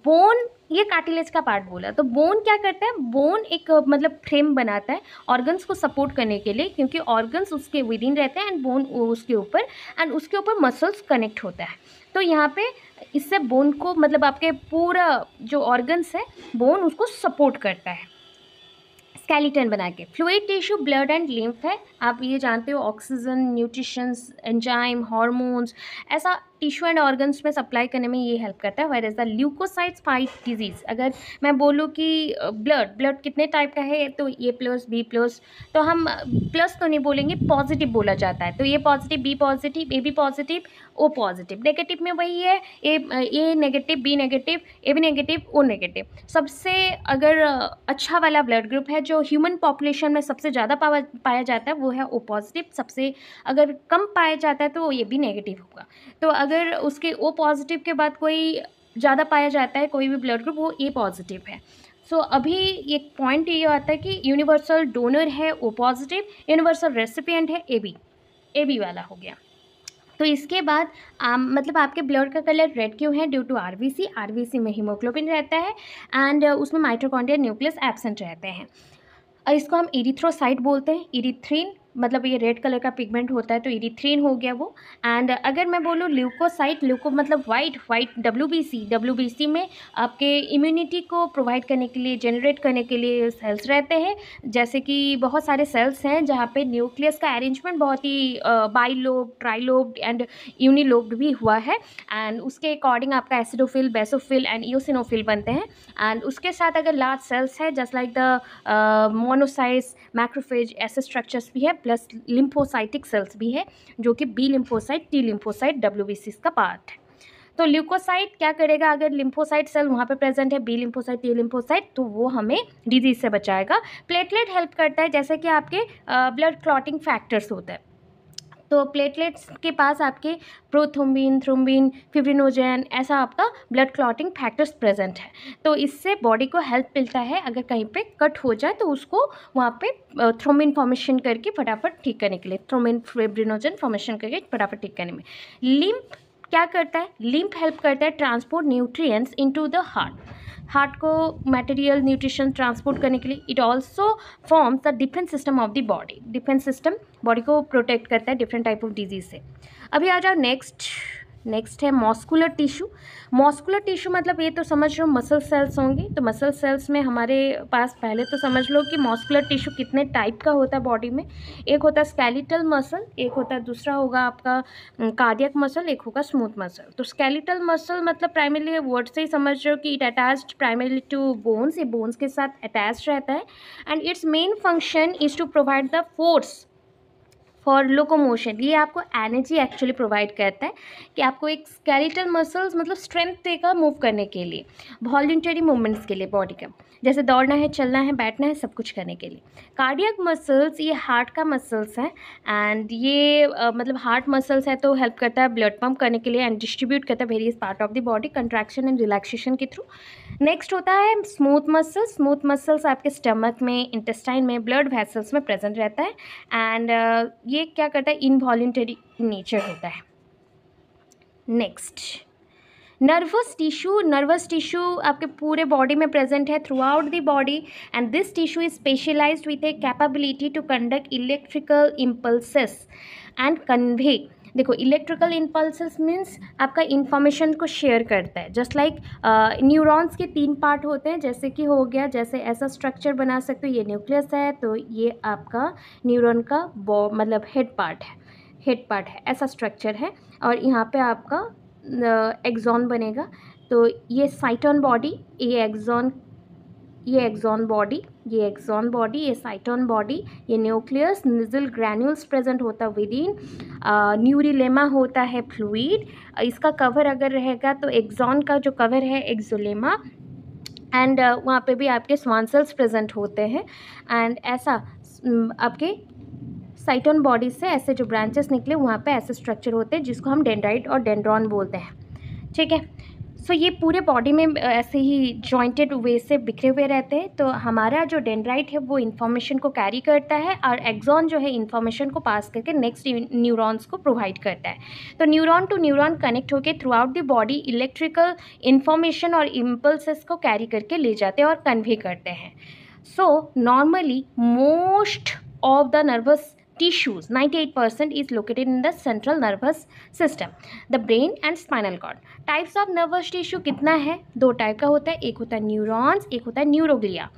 बोन ये कार्टिलेज का पार्ट बोला तो बोन क्या करता है बोन एक मतलब फ्रेम बनाता है ऑर्गन्स को सपोर्ट करने के लिए क्योंकि ऑर्गन्स उसके विद इन रहते हैं एंड बोन उसके ऊपर एंड उसके ऊपर मसल्स कनेक्ट होता है तो यहाँ पे इससे बोन को मतलब आपके पूरा जो ऑर्गन्स है बोन उसको सपोर्ट करता है स्केलेटन बना के fluid tissue blood and lymph है आप ये जानते हो ऑक्सीजन न्यूट्रिशंस एंजाइम हॉर्मोन्स ऐसा टिश्यू एंड ऑर्गन्स में सप्लाई करने में ये हेल्प करता है virus the leucocytes fight disease अगर मैं बोलूँ कि ब्लड ब्लड कितने टाइप का है तो ए प्लस बी प्लस तो हम प्लस तो नहीं बोलेंगे पॉजिटिव बोला जाता है तो ये positive B positive A B positive O positive negative में वही है A A negative B negative A B negative O negative सबसे अगर अच्छा वाला ब्लड ग्रुप है जो ह्यूमन पॉपुलेशन में सबसे ज़्यादा पाया जाता है वो है ओ पॉजिटिव सबसे अगर कम पाया जाता है तो ये भी नेगेटिव होगा तो अगर अगर उसके ओ पॉजिटिव के बाद कोई ज़्यादा पाया जाता है कोई भी ब्लड ग्रुप वो ए पॉजिटिव है सो so, अभी एक पॉइंट ये आता है कि यूनिवर्सल डोनर है ओ पॉजिटिव यूनिवर्सल रेसिपियंट है ए बी ए बी वाला हो गया तो इसके बाद आ, मतलब आपके ब्लड का कलर रेड क्यों है due to R R C B C में हीमोग्लोबिन रहता है एंड उसमें माइट्रोकॉन्डियर न्यूक्लियस एबसेंट रहते हैं इसको हम इरीथ्रोसाइट बोलते हैं इरीथ्रीन मतलब ये रेड कलर का पिगमेंट होता है तो इरीथ्रीन हो गया वो एंड अगर मैं बोलूँ ल्यूकोसाइट ल्यूको मतलब वाइट वाइट बी सी में आपके इम्यूनिटी को प्रोवाइड करने के लिए जनरेट करने के लिए सेल्स रहते हैं जैसे कि बहुत सारे सेल्स हैं जहाँ पे न्यूक्लियस का अरेंजमेंट बहुत ही बाइलोब ट्राइलोब्ड एंड यूनिलोब्ड भी हुआ है एंड उसके अकॉर्डिंग आपका एसिडोफिल बेसोफिल एंड ईसिनोफिल बनते हैं एंड उसके साथ अगर लार्ज सेल्स है just like the monocytes macrophage ऐसे स्ट्रक्चर्स भी है प्लस लिम्फोसाइटिक सेल्स भी है जो कि B lymphocyte T lymphocyte W का पार्ट है तो ल्यूकोसाइट क्या करेगा अगर लिम्फोसाइट सेल वहाँ पे प्रेजेंट है बी लिम्फोसाइट टी लिम्फोसाइट तो वो हमें डिजीज से बचाएगा प्लेटलेट हेल्प करता है जैसे कि आपके ब्लड क्लॉटिंग फैक्टर्स होता है तो प्लेटलेट्स के पास आपके प्रोथ्रोम्बिन थ्रोम्बिन फिब्रिनोजेन ऐसा आपका ब्लड क्लॉटिंग फैक्टर्स प्रेजेंट है तो इससे बॉडी को हेल्प मिलता है अगर कहीं पे कट हो जाए तो उसको वहाँ पे थ्रोमिन फॉर्मेशन करके फटाफट ठीक करने के लिए थ्रोमिन फिब्रिनोजेन फॉर्मेशन करके फटाफट ठीक करने में लिम्प क्या करता है लिम्प हेल्प करता है transport nutrients into the heart heart को मटेरियल न्यूट्रिशन ट्रांसपोर्ट करने के लिए it also forms the defence system of the body defence system body को प्रोटेक्ट करता है डिफरेंट टाइप ऑफ डिजीज से अभी आ जाओ नेक्स्ट नेक्स्ट है मॉस्कुलर टिश्यू मॉस्कुलर टिश्यू मतलब ये तो समझ लो मसल सेल्स होंगी तो मसल सेल्स में हमारे पास पहले तो समझ लो कि मॉस्कुलर टिश्यू कितने टाइप का होता है बॉडी में एक होता है स्केलिटल मसल एक होता है दूसरा होगा आपका कार्डियक हम्म, मसल एक होगा स्मूथ मसल तो स्केलिटल मसल मतलब प्राइमरली वर्ड से ही समझ रहे हो कि it attach primarily to bones ये बोन्स के साथ अटैच रहता है and its main function is to provide the force for locomotion ये आपको एनर्जी एक्चुअली प्रोवाइड करता है कि आपको एक स्केलेटल मसल्स मतलब स्ट्रेंथ देगा मूव करने के लिए वॉल्टरी मूवमेंट्स के लिए बॉडी का जैसे दौड़ना है चलना है बैठना है सब कुछ करने के लिए कार्डियक मसल्स ये हार्ट का मसल्स है एंड ये uh, मतलब हार्ट मसल्स है तो हेल्प करता है ब्लड पम्प करने के लिए एंड डिस्ट्रीब्यूट करता है various part of the body contraction and relaxation के थ्रू नेक्स्ट होता है स्मूथ मसल्स स्मूथ मसल्स आपके स्टमक में इंटेस्टाइन में ब्लड वेसल्स में प्रेजेंट रहता है एंड uh, ये क्या करता है इनवॉलेंटरी नेचर होता है next nervous tissue nervous tissue आपके पूरे बॉडी में प्रेजेंट है throughout the body and this tissue is specialise with a capability to conduct electrical impulses and convey देखो इलेक्ट्रिकल इम्पल्स मीन्स आपका इन्फॉर्मेशन को share करता है जस्ट लाइक न्यूरॉन्स के तीन पार्ट होते हैं जैसे कि हो गया जैसे ऐसा स्ट्रक्चर बना सकते हो ये न्यूक्लियस है तो ये आपका न्यूरॉन का बॉ मतलब हेड पार्ट है हेड पार्ट है ऐसा स्ट्रक्चर है और यहाँ पे आपका एग्जॉन बनेगा तो ये साइटॉन बॉडी ये एग्जॉन ये एग्जॉन बॉडी ये एक्जॉन बॉडी ये साइटॉन बॉडी ये न्यूक्लियस निजल ग्रैन्यूल्स प्रेजेंट होता विद इन न्यूरिलेमा होता है फ्लूइड इसका कवर अगर रहेगा तो एग्जॉन का जो कवर है एग्जोलेमा एंड uh, वहाँ पे भी आपके स्वान सेल्स प्रेजेंट होते हैं एंड ऐसा आपके साइटोन बॉडी से ऐसे जो ब्रांचेस निकले वहाँ पे ऐसे स्ट्रक्चर होते हैं जिसको हम डेंड्राइट और डेंड्रॉन बोलते हैं ठीक है सो so, ये पूरे बॉडी में ऐसे ही जॉइंटेड वे से बिखरे हुए रहते हैं तो हमारा जो डेंड्राइट है वो इन्फॉर्मेशन को कैरी करता है और एग्जॉन जो है इन्फॉर्मेशन को पास करके नेक्स्ट न्यूरॉन्स को प्रोवाइड करता है तो न्यूरॉन टू न्यूरॉन कनेक्ट होकर throughout the body electrical information और इम्पल्सेस को कैरी करके ले जाते हैं और कन्वे करते हैं so normally most of the nervous tissues 98% is located in the central nervous system the brain and spinal cord types of nervous tissue कितना है दो टाइप का होता है एक होता है न्यूरॉन्स एक होता है neuroglia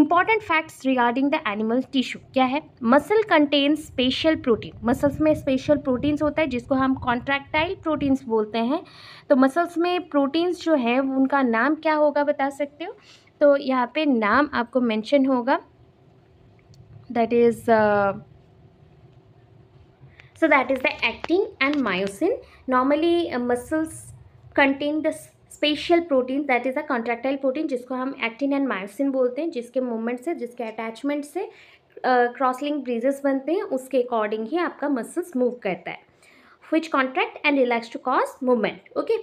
important facts regarding the animal tissue क्या है muscle contains special protein muscles में स्पेशल प्रोटीन्स होता है जिसको हम कॉन्ट्रैक्टाइल प्रोटीन्स बोलते हैं तो मसल्स में प्रोटीन्स जो है उनका नाम क्या होगा बता सकते हो तो यहाँ पे नाम आपको मैंशन होगा that is So that is the actin and myosin. Normally uh, muscles contain the special protein that is a contractile protein जिसको हम एक्टिन एंड मायोसिन बोलते हैं जिसके मूवमेंट से जिसके अटैचमेंट से क्रॉसलिंग uh, ब्रीजेस बनते हैं उसके अकॉर्डिंग ही आपका मसल्स मूव करता है which contract and relax to cause movement okay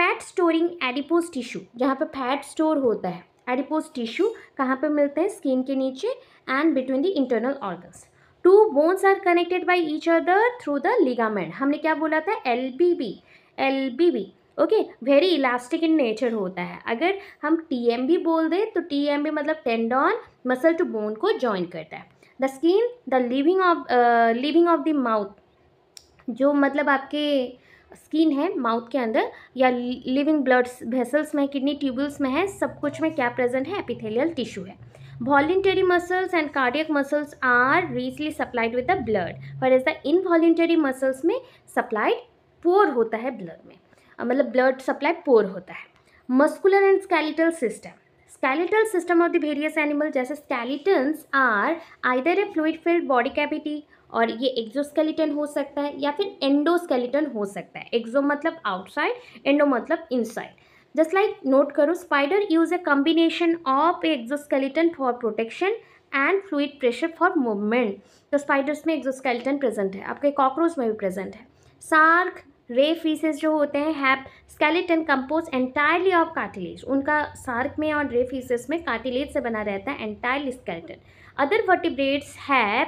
fat storing adipose tissue जहाँ पर फैट स्टोर होता है एडिपोज टिश्यू कहाँ पर मिलते हैं स्किन के नीचे and between the internal organs two bones are connected by each other through the ligament हमने क्या बोला था L B B L B B okay very elastic in nature होता है अगर हम टी एम बी बोल दें तो टी एम बी मतलब टेंडॉन मसल टू बोन को ज्वाइन करता है the skin the lining of lining of the mouth जो मतलब आपके स्किन है माउथ के अंदर या लिविंग ब्लड्स वेसल्स में किडनी ट्यूबल्स में है सब कुछ में क्या प्रेजेंट है एपिथेलियल टिश्यू है Voluntary muscles and cardiac muscles are richly supplied with the blood. Whereas the involuntary muscles में supplied poor होता है blood में मतलब blood supply poor होता है Muscular and skeletal system. Skeletal system of the various animal जैसे skeletons are either a fluid filled body cavity और ये एक्जोस्केलेटन हो सकता है या फिर एंडोस्केलेटन हो सकता है एक्जो मतलब आउटसाइड एंडो मतलब इनसाइड जस्ट लाइक नोट करो spider use a combination of exoskeleton for protection and fluid pressure for movement तो स्पाइडर्स में एक्जोस्केलेटन प्रेजेंट है आपके कॉकरोच में भी प्रेजेंट है सार्क रे फीसेस जो होते हैं have skeleton compose entirely of cartilage उनका सार्क में और रे फीसेस में कार्टिलेज से बना रहता है एंटायरली स्केलेटन अदर वर्टिब्रेट्स है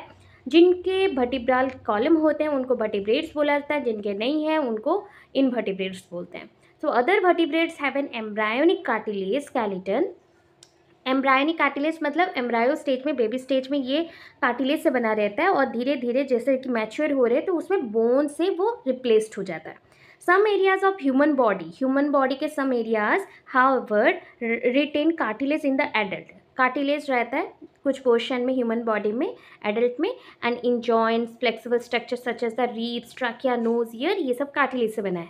जिनके भटिब्राल कॉलम होते हैं उनको भटिब्रेट्स बोला जाता है जिनके नहीं हैं उनको इन बोलते हैं so other vertebrates have an embryonic cartilage skeleton embryonic cartilage मतलब एम्ब्रायो स्टेज में बेबी स्टेज में ये कार्टिलेज से बना रहता है और धीरे धीरे जैसे कि मैच्योर हो रहे हैं तो उसमें बोन से वो रिप्लेस्ड हो जाता है some areas of human body human body के some areas however retain cartilage in the adult cartilage रहता है कुछ पोर्शन में ह्यूमन बॉडी में एडल्ट में and in joints flexible structure such as the ribs trachea nose ear ये सब cartilage से बना है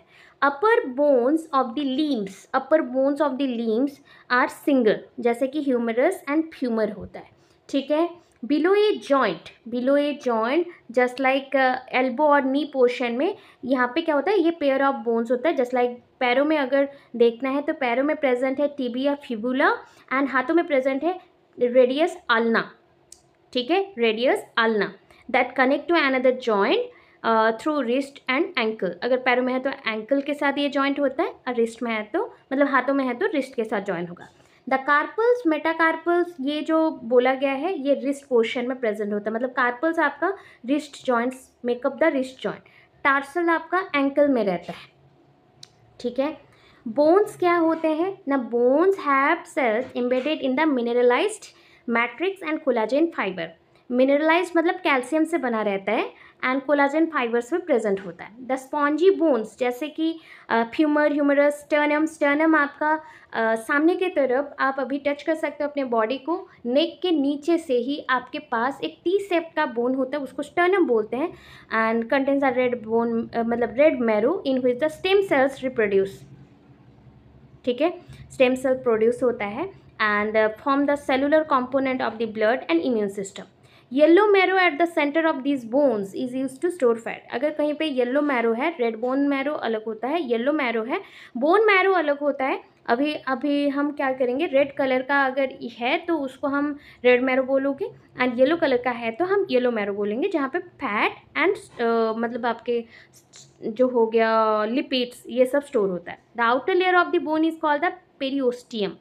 upper bones of the limbs upper bones of the limbs are single जैसे कि ह्यूमरस एंड फ्यूमर होता है ठीक है below a joint below a joint just like elbow और नी पोर्शन में यहाँ पे क्या होता है ये पेयर ऑफ बोन्स होता है जस्ट लाइक like पैरों में अगर देखना है तो पैरों में प्रेजेंट है टीबी या फिबुला एंड हाथों में प्रेजेंट है रेडियस अल्ना ठीक है radius ulna that connect to another joint through wrist and ankle अगर पैरों में है तो एंकल के साथ ये जॉइंट होता है और रिस्ट में है तो मतलब हाथों में है तो रिस्ट के साथ जॉइन होगा द कार्पल्स मेटाकार्पल्स ये जो बोला गया है ये रिस्ट पोर्शन में प्रेजेंट होता है मतलब कार्पल्स आपका wrist joints make up the wrist joint tarsal आपका एंकल में रहता है ठीक है बोन्स क्या होते हैं न bones have cells embedded in the mineralised matrix and collagen fibre mineralise मतलब कैल्शियम से बना रहता है एंड कोलाजिन फाइबर्स में प्रेजेंट होता है द स्पॉन्जी बोन्स जैसे कि फ्यूमर ह्यूमरस टर्नम स्टर्नम आपका आ, सामने की तरफ आप अभी टच कर सकते हो अपने बॉडी को नेक के नीचे से ही आपके पास एक टी सेप का बोन होता है उसको स्टर्नम बोलते हैं and contains are red bone मतलब red marrow in which the stem cells reproduce ठीक है स्टेम सेल प्रोड्यूस होता है and from the cellular component of the blood and immune system yellow marrow at the centre of this bones is use to store fat अगर कहीं पे yellow marrow है red bone marrow अलग होता है yellow marrow है bone marrow अलग होता है अभी अभी हम क्या करेंगे रेड कलर का अगर है तो उसको हम रेड मैरो बोलोगे एंड येलो कलर का है तो हम येलो मैरो बोलेंगे जहाँ पे फैट एंड मतलब आपके जो हो गया लिपिड्स ये सब स्टोर होता है the outer layer of the bone is called the periosteum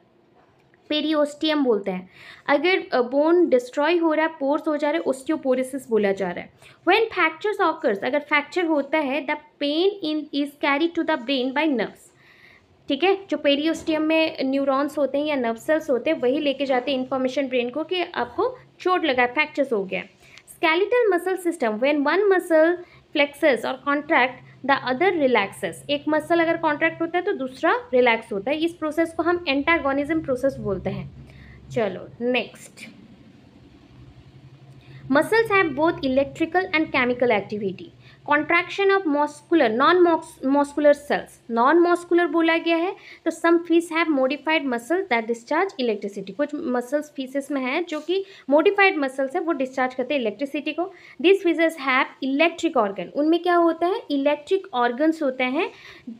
periosteum बोलते हैं अगर बोन डिस्ट्रॉय हो रहा है पोर्स हो जा रहे ओस्टियोपोरिसिस बोला जा रहा है व्हेन फ्रैक्चर्स ऑकर्स अगर फ्रैक्चर होता है the pain in is carry to the brain by nerves ठीक है जो पेरियोस्टियम में न्यूरॉन्स होते हैं या नर्व सेल्स होते हैं वही लेके जाते हैं इन्फॉर्मेशन ब्रेन को कि आपको चोट लगा फ्रैक्चर्स हो गया skeletal muscle system when one muscle flexes और कॉन्ट्रैक्ट द अदर रिलैक्सेस एक मसल अगर कॉन्ट्रैक्ट होता है तो दूसरा रिलैक्स होता है इस प्रोसेस को हम एंटागोनिज्म प्रोसेस बोलते हैं चलो next muscles have both electrical and chemical activity contraction of muscular non muscular cells non muscular बोला गया है तो some fish have modified muscle that discharge electricity कुछ मसल्स फीसेस में हैं जो कि मोडिफाइड मसल्स है वो डिस्चार्ज करते हैं इलेक्ट्रिसिटी को this fishes have electric organ उनमें क्या होता है इलेक्ट्रिक ऑर्गन्स होते हैं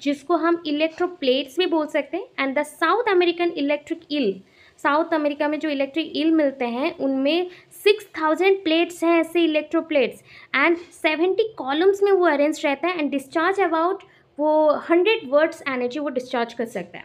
जिसको हम इलेक्ट्रोप्लेट्स भी बोल सकते हैं and the South American electric eel South America में जो इलेक्ट्रिक इल मिलते हैं उनमें सिक्स थाउजेंड प्लेट्स हैं ऐसे electro plates and seventy columns में वो अरेंज रहता है एंड डिस्चार्ज अबाउट वो हंड्रेड वर्ड्स एनर्जी वो डिस्चार्ज कर सकता है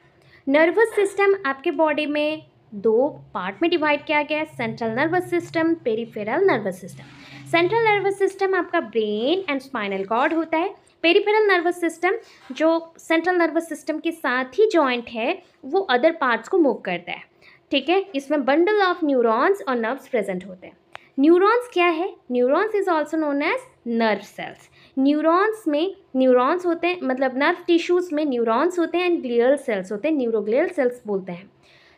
नर्वस सिस्टम आपके बॉडी में दो पार्ट में डिवाइड किया गया है central nervous system peripheral nervous system central nervous system आपका ब्रेन एंड स्पाइनल कॉर्ड होता है पेरीफेरल नर्वस सिस्टम जो सेंट्रल नर्वस सिस्टम के साथ ही जॉइंट है वो अदर पार्ट्स को मूव करता है ठीक है इसमें बंडल ऑफ न्यूरॉन्स और नर्व्स प्रेजेंट होते हैं न्यूरॉन्स क्या है neurons is also known as nerve cells neurons में न्यूरॉन्स होते हैं मतलब नर्व टिश्यूज़ में न्यूरॉन्स होते हैं एंड ग्लियल सेल्स होते हैं न्यूरोग्लियल सेल्स बोलते हैं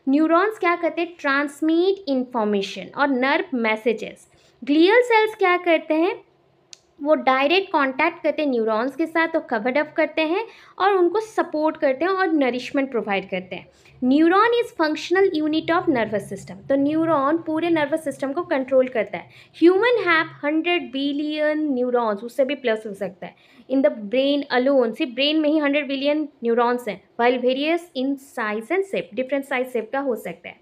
न्यूरॉन्स क्या करते हैं ट्रांसमिट इन्फॉर्मेशन और नर्व मैसेजेस ग्लियल सेल्स क्या करते हैं वो डायरेक्ट कांटेक्ट करते हैं न्यूरॉन्स के साथ और कवर अप करते हैं और उनको सपोर्ट करते हैं और नरिशमेंट प्रोवाइड करते हैं neuron is functional unit of nervous system तो न्यूरॉन पूरे नर्वस सिस्टम को कंट्रोल करता है human have hundred billion neurons उससे भी प्लस हो सकता है इन द ब्रेन अलोन सिर्फ ब्रेन में ही हंड्रेड बिलियन न्यूरॉन्स हैं while various in size and shape different size shape का हो सकता है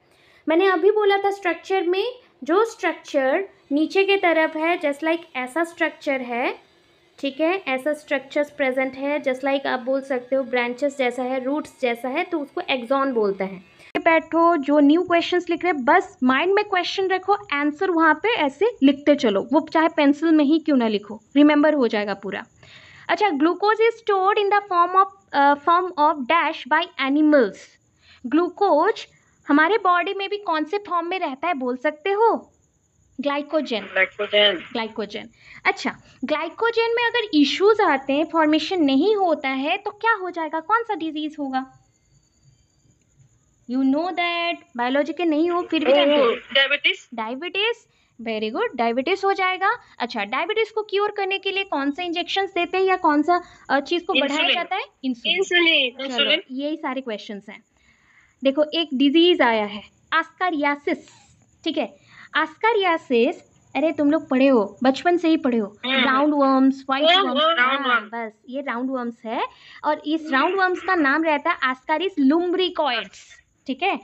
मैंने अभी बोला था स्ट्रक्चर में जो स्ट्रक्चर नीचे के तरफ है जस्ट लाइक like ऐसा स्ट्रक्चर है ठीक है ऐसा स्ट्रक्चर्स प्रेजेंट है जस्ट लाइक like आप बोल सकते हो ब्रांचेस जैसा है रूट्स जैसा है तो उसको एग्जॉन बोलते हैं बैठो जो न्यू क्वेश्चंस लिख रहे हैं बस माइंड में क्वेश्चन रखो आंसर वहाँ पे ऐसे लिखते चलो वो चाहे पेंसिल में ही क्यों ना लिखो रिमेंबर हो जाएगा पूरा अच्छा glucose is stored in the form of form of dash by animals glucose हमारे बॉडी में भी कौन से फॉर्म में रहता है बोल सकते हो ग्लाइकोजन ग्लाइकोजन ग्लाइकोजन अच्छा ग्लाइकोजन में अगर इश्यूज आते हैं फॉर्मेशन नहीं होता है तो क्या हो जाएगा कौन सा डिजीज होगा यू नो दैट बायोलॉजी के नहीं हो फिर भी diabetes diabetes very good diabetes हो जाएगा अच्छा डायबिटीज को क्योर करने के लिए कौन सा इंजेक्शन देते हैं या कौन सा चीज को बढ़ाया जाता है इंसुलिन यही सारे क्वेश्चन हैं देखो एक डिजीज आया है आस्कारियासिस ठीक है आस्कर या सेस अरे तुम लोग पढ़े हो बचपन से ही पढ़े हो हम्म। राउंड वर्म्स व्हाइट वर्म्स बस ये राउंड वर्म्स है और इस राउंड वर्म्स का नाम रहता है आस्कारिस लुम्ब्रिकॉइड्स ठीक है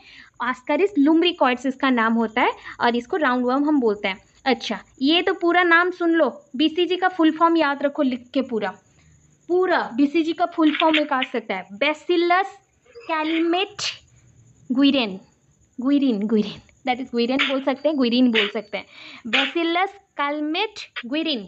आस्कारिस लुम्ब्रिकॉइड्स इसका नाम होता है और इसको राउंड वर्म हम बोलते हैं अच्छा ये तो पूरा नाम सुन लो बीसीजी का फुल फॉर्म याद रखो लिख के पूरा पूरा बीसीजी का फुल फॉर्म एक आ सकता है bacillus Calmette Guerin Guerin Guerin that is Guerin बोल सकते हैं ग्विरिन बोल सकते हैं बेसिलस कालमेट ग्विरिन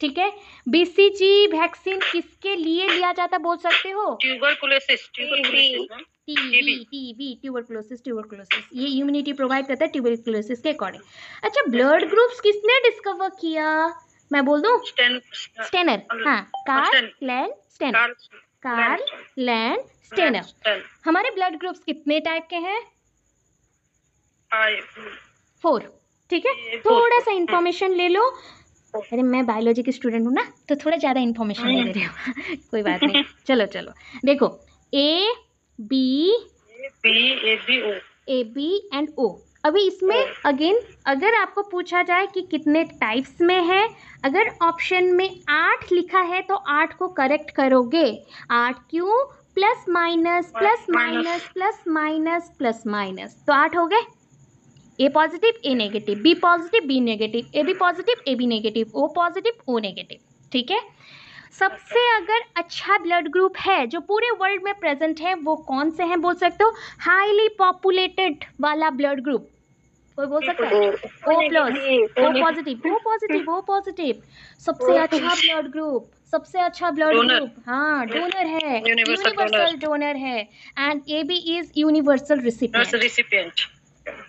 ठीक है बीसीजी वैक्सीन किसके लिए लिया जाता बोल सकते हो tuberculosis TB TB tuberculosis tuberculosis ये इम्यूनिटी प्रोवाइड करता है ट्यूबरकुलोसिस के अकॉर्डिंग अच्छा ब्लड ग्रुप्स किसने डिस्कवर किया मैं बोल दूं स्टेनर हाँ Karl Landsteiner Karl Landsteiner हमारे ब्लड ग्रुप्स कितने टाइप के हैं हाँ, फोर ठीक है थोड़ा सा इन्फॉर्मेशन ले लो oh. अरे मैं बायोलॉजी की स्टूडेंट हूँ ना तो थोड़ा ज़्यादा इन्फॉर्मेशन ले hmm. रही हूँ *laughs* कोई बात नहीं चलो चलो देखो A B A B and O अभी इसमें अगेन oh. अगर आपको पूछा जाए कि कितने टाइप्स में है अगर ऑप्शन में आठ लिखा है तो आठ को करेक्ट करोगे आठ क्यों plus minus plus minus plus minus plus minus तो आठ हो गए A positive A negative B positive B negative A B positive A B negative O positive O negative ठीक है सबसे अगर अच्छा ब्लड ग्रुप है जो पूरे वर्ल्ड में प्रेजेंट है वो कौन से हैं बोल सकते हो हाईली पॉपुलेटेड वाला ब्लड ग्रुप कोई बोल सकता है O plus O positive O positive O positive सबसे अच्छा ब्लड ग्रुप सबसे अच्छा ब्लड ग्रुप हाँ डोनर है यूनिवर्सल डोनर है and A B is universal recipient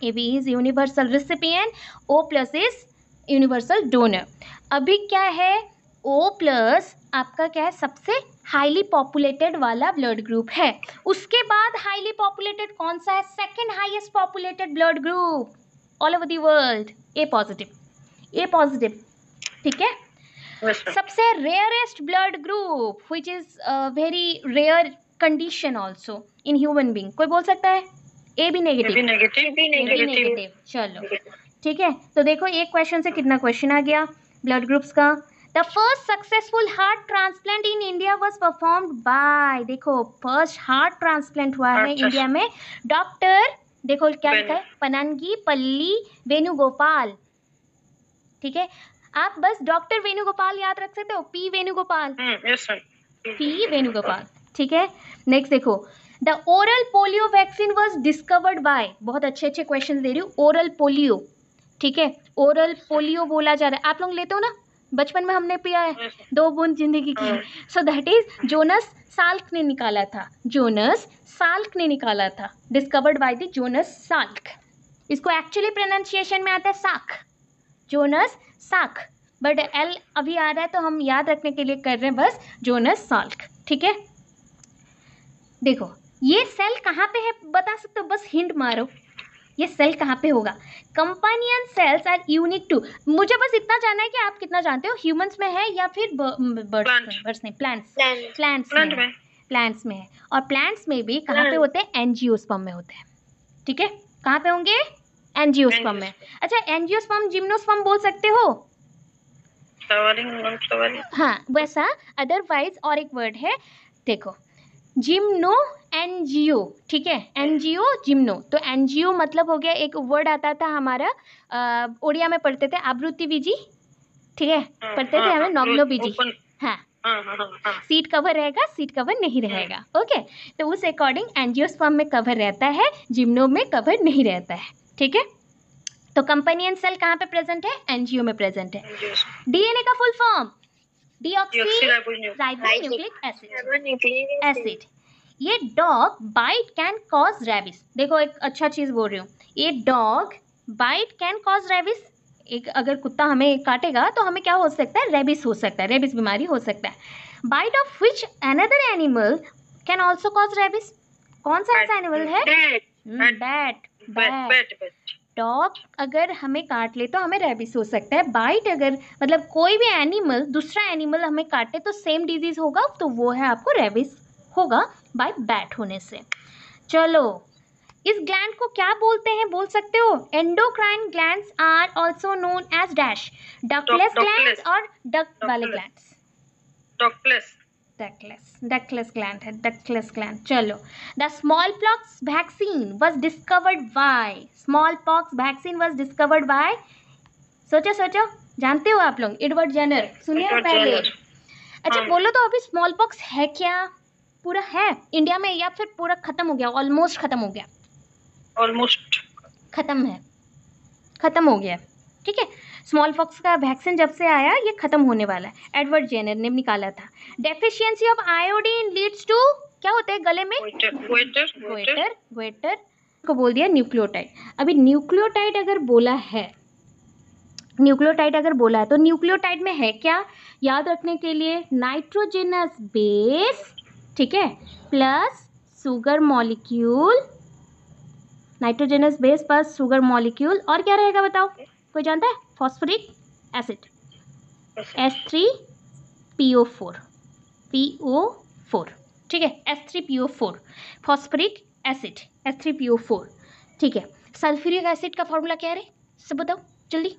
A B is universal recipient O plus is universal donor अभी क्या है ओ प्लस आपका क्या है सबसे हाईली पॉपुलेटेड वाला ब्लड ग्रुप है उसके बाद हाईली पॉपुलेटेड कौन सा है second highest populated blood group all over the world A positive A positive ठीक है सबसे rarest blood group which is very rare condition also in human being कोई बोल सकता है ए भी नेगेटिव भी नेगेटिव भी नेगेटिव चलो ठीक है तो देखो एक क्वेश्चन से कितना क्वेश्चन आ गया ब्लड ग्रुप्स का the first successful heart transplant in India was performed by देखो फर्स्ट हार्ट ट्रांसप्लांट हुआ है इंडिया अच्छा। में डॉक्टर देखो क्या लिखा है पनानगी पल्ली वेणुगोपाल ठीक है आप बस डॉक्टर वेणुगोपाल याद रख सकते हो P Venugopal hmm, P Venugopal ठीक है नेक्स्ट देखो the oral polio vaccine was discovered by बहुत अच्छे अच्छे क्वेश्चन दे रही हूँ ओरल पोलियो ठीक है ओरल पोलियो बोला जा रहा है आप लोग लेते हो ना बचपन में हमने पिया है दो बूंद जिंदगी की so that is Jonas Salk ने निकाला था जोनस साल्क ने निकाला था discovered by the Jonas Salk इसको एक्चुअली प्रोनाउंसिएशन में आता है साख जोनस साख बट एल अभी आ रहा है तो हम याद रखने के लिए कर रहे हैं बस जोनस साल्क ठीक है देखो ये सेल कहाँ पे है बता सकते हो बस हिंट मारो ये सेल कहाँ पे होगा कंपनियन सेल्स आर यूनिक टू मुझे बस इतना जानना है कि आप कितना जानते हो ह्यूमंस में है या फिर बर्ड्स बर्ड्स नहीं प्लांट्स प्लांट्स में प्लांट्स में है और प्लांट्स में भी कहाँ पे होते हैं एनजियोस्पर्म में होते हैं ठीक है कहाँ पे होंगे एनजियोस्पर्म में अच्छा एनजियोस्पर्म जिम्नोस्पर्म बोल सकते हो हाँ वैसा अदरवाइज और एक वर्ड है देखो जिम्नो एन जी ओ ठीक है एन जी ओ जिम्नो तो एन जी ओ मतलब हो गया एक वर्ड आता था हमारा उड़िया में पढ़ते थे आवृत्ति बीजी ठीक है हाँ, पढ़ते थे हाँ, हमें हाँ, नॉग्लो बीजी हाँ सीट कवर रहेगा सीट कवर नहीं रहेगा ओके तो उस अकॉर्डिंग फॉर्म में कवर रहता है जिम्नो में कवर नहीं रहता है ठीक है तो कंपनी एंड सेल कहाँ पे प्रेजेंट है एनजीओ में प्रेजेंट है डीएनए का फुल फॉर्म एसिड एसिड ये dog bite can cause rabies देखो एक अच्छा चीज़ बोल रही हूँ ये dog bite can cause rabies एक अगर कुत्ता हमें काटेगा तो हमें क्या हो सकता है रेबिस हो सकता है रेबिस बीमारी हो सकता है bite of which another animal can also cause rabies कौन सा ऐसा एनिमल है बैट बैट hmm, डॉग अगर हमें काट ले तो हमें रेबिस हो सकता है बाइट अगर मतलब कोई भी एनिमल दूसरा एनिमल हमें काटे तो सेम डिजीज़ होगा तो वो है आपको रेबिस होगा बाय बैट होने से चलो इस ग्लैंड को क्या बोलते हैं बोल सकते हो endocrine gland are also known as dash ductless glands और डक वाले ग्लैंड डकलेस डकलेस ग्लैंड है डकलेस ग्लैंड चलो the smallpox vaccine was discovered by smallpox vaccine was discovered by सोचो सोचो जानते हो आप लोग एडवर्ड जेनर सुनिए पहले अच्छा हाँ। बोलो तो अभी स्मॉल पॉक्स है क्या पूरा है इंडिया में या फिर पूरा खत्म हो गया ऑलमोस्ट खत्म हो गया ऑलमोस्ट खत्म है खत्म हो गया ठीक है स्मॉल फॉक्स का वैक्सीन जब से आया ये खत्म होने वाला है एडवर्ड जेनर ने निकाला था deficiency of iodine leads to क्या होता है गले में को बोल दिया न्यूक्लियोटाइड अभी न्यूक्लियोटाइड अगर बोला है न्यूक्लियोटाइड अगर बोला है तो न्यूक्लियोटाइड में है क्या याद रखने के लिए नाइट्रोजेनस बेस ठीक है plus sugar molecule nitrogenous base plus sugar molecule और क्या रहेगा बताओ कोई जानता है phosphoric acid S three P O four P O four ठीक है S three P O four phosphoric acid S three P O four ठीक है सल्फ्यूरिक एसिड का फॉर्मूला क्या है सब बताओ जल्दी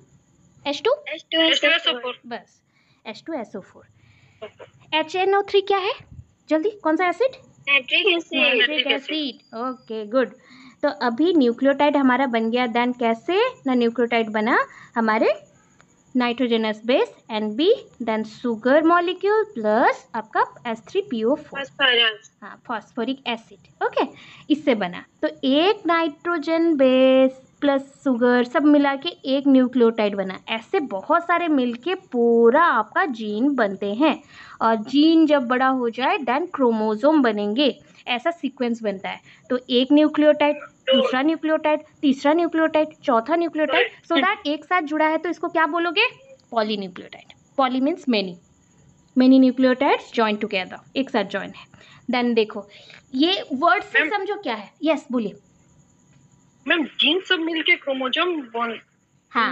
H two two S O four बस H two S O four H N O three क्या है जल्दी कौन सा acid nitric acid okay good तो अभी न्यूक्लियोटाइड हमारा बन गया देन कैसे ना न्यूक्लियोटाइड बना हमारे nitrogenous base N B then sugar molecule plus आपका S three P O four हाँ फॉस्फोरिक एसिड ओके इससे बना तो एक नाइट्रोजन बेस प्लस सुगर सब मिला के एक न्यूक्लियोटाइड बना ऐसे बहुत सारे मिलके पूरा आपका जीन बनते हैं और जीन जब बड़ा हो जाए देन क्रोमोजोम बनेंगे ऐसा सीक्वेंस बनता है तो एक न्यूक्लियोटाइड दूसरा न्यूक्लियोटाइड तीसरा न्यूक्लियोटाइड चौथा न्यूक्लियोटाइड सो दैट एक साथ जुड़ा है तो इसको क्या बोलोगे poly nucleotide poly means many many nucleotides join together एक साथ ज्वाइन है देन देखो ये वर्ड से समझो क्या है यस yes, बोलिए जीन सब मिलके क्रोमोजोम हाँ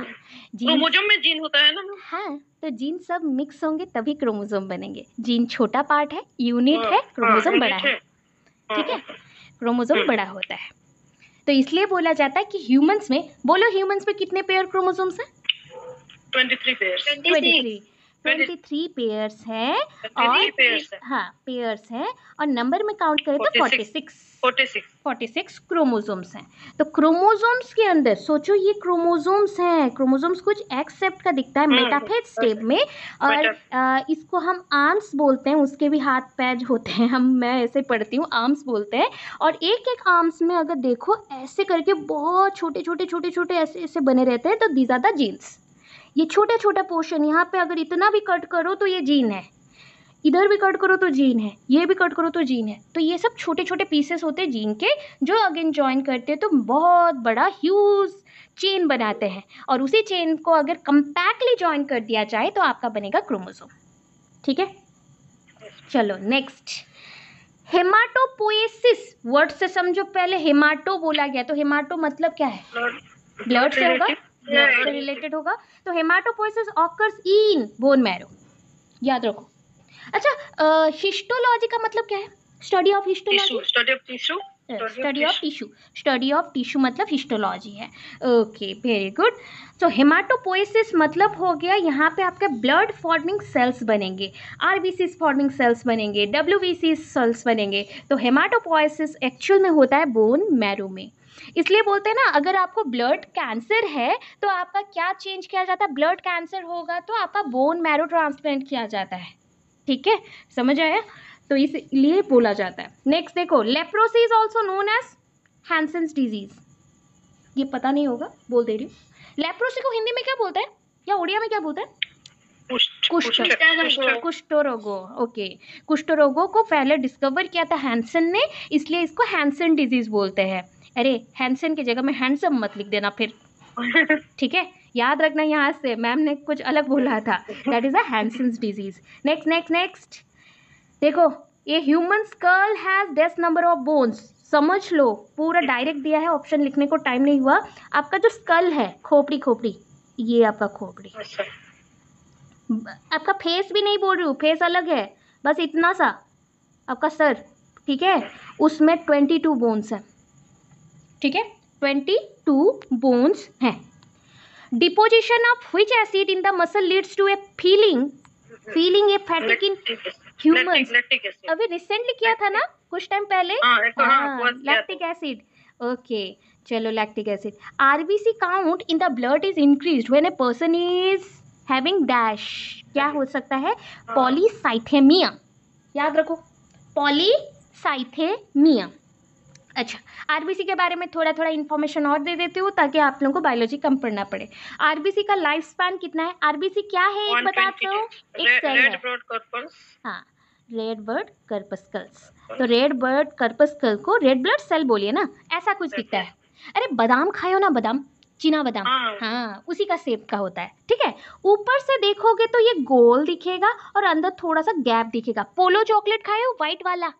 जीन क्रोमोजोम में जीन होता है ना हाँ तो जीन सब मिक्स होंगे तभी क्रोमोजोम बनेंगे जीन छोटा पार्ट है यूनिट हाँ, है क्रोमोजोम हाँ, बड़ा है, है ठीक है हम्म, हम्म, हम्म। क्रोमोजोम बड़ा होता है तो इसलिए बोला जाता है कि ह्यूमंस में बोलो ह्यूमंस में कितने पेयर क्रोमोजोम्स हैं 23 पेयर 23 ट्वेंटी थ्री पेयर्स है और हाँ पेयर्स है और नंबर में काउंट करें तो forty six forty six chromosomes हैं तो क्रोमोजोम्स के अंदर सोचो ये क्रोमोजोम्स हैं क्रोमोजोम्स कुछ एक्सेप्ट का दिखता है मेटाफेज हम्म, स्टेप में और आ, इसको हम आर्म्स बोलते हैं उसके भी हाथ पैर होते हैं हम मैं ऐसे पढ़ती हूँ आर्म्स बोलते हैं और एक एक आर्म्स में अगर देखो ऐसे करके बहुत छोटे छोटे छोटे छोटे ऐसे ऐसे बने रहते हैं तो दीज आर द जीन्स ये छोटा छोटा पोर्शन यहाँ पे अगर इतना भी कट करो तो ये जीन है इधर भी कट करो तो जीन है ये भी कट करो तो जीन है तो ये सब छोटे छोटे पीसेस होते हैं जीन के जो अगेन ज्वाइन करते हैं तो बहुत बड़ा ह्यूज चेन बनाते हैं और उसी चेन को अगर कम्पैक्टली ज्वाइन कर दिया जाए तो आपका बनेगा क्रोमोसोम ठीक है चलो नेक्स्ट हेमाटोपोएसिस वर्ड से समझो पहले हेमाटो बोला गया तो हेमाटो मतलब क्या है ब्लड से होगा ब्लड से रिलेटेड होगा तो haematopoiesis occurs in bone marrow याद रखो अच्छा हिस्टोलॉजी का मतलब क्या है study of histology study of tissue study of tissue study of tissue मतलब हिस्टोलॉजी है okay very good so haematopoiesis मतलब हो गया यहाँ पे आपके ब्लड फॉर्मिंग सेल्स बनेंगे R B C forming cells बनेंगे डब्ल्यू बी सी सेल्स बनेंगे तो हेमाटोपोइसिस एक्चुअल में होता है बोन मैरो में इसलिए बोलते हैं ना अगर आपको ब्लड कैंसर है तो आपका क्या चेंज किया जाता है ब्लड कैंसर होगा तो आपका बोन मैरो ट्रांसप्लांट किया जाता है ठीक है समझ आया तो इसलिए बोला जाता है नेक्स्ट देखो leprosy is also known as Hansen's disease ये पता नहीं होगा बोल दे रही हूँ लेप्रोसी को हिंदी में क्या बोलते हैं या उड़िया में क्या बोलते हैं कुष्ठ ओके कुष्ठ रोगों को पहले डिस्कवर किया था हैंसन ने इसलिए इसको हैंसन डिजीज बोलते हैं अरे हैंडसन की जगह में हैंडसम मत लिख देना फिर *laughs* ठीक है याद रखना यहाँ से मैम ने कुछ अलग बोला था that is Hansen disease next next next देखो ये ह्यूमन स्कल हैज़ डेस्ट नंबर ऑफ बोन्स समझ लो पूरा डायरेक्ट दिया है ऑप्शन लिखने को टाइम नहीं हुआ आपका जो स्कल है खोपड़ी खोपड़ी ये आपका खोपड़ी अच्छा। आपका फेस भी नहीं बोल रही हूँ फेस अलग है बस इतना सा आपका सर ठीक है उसमें ट्वेंटी टू बोन्स है ठीक है ट्वेंटी टू बोन्स हैं deposition of which acid in the muscle leads to a feeling feeling a fatigue in human अभी रिसेंटली किया था ना कुछ टाइम पहले लैक्टिक एसिड ओके चलो lactic acid RBC count in the blood is increase when a person is having dash क्या हो सकता है पॉलीसाइथेमिया हाँ। याद रखो पॉलीसाइथेमिया अच्छा आरबीसी के बारे में थोड़ा थोड़ा इन्फॉर्मेशन और दे देती हूँ ताकि आप लोगों को बायोलॉजी कम पढ़ना पड़े आरबीसी का लाइफ स्पैन कितना है आरबीसी क्या है एक बताते हो एक सेल है रेड बर्ड कर्पस्कल्स तो रेड बर्ड कर्पस्कल को रेड ब्लड सेल बोलिए ना ऐसा कुछ दिखता है अरे बादाम खाए ना बादाम चीना बादाम हाँ, हाँ उसी का सेप का होता है ठीक है ऊपर से देखोगे तो ये गोल दिखेगा और अंदर थोड़ा सा गैप दिखेगा पोलो चॉकलेट खाए हो व्हाइट वाला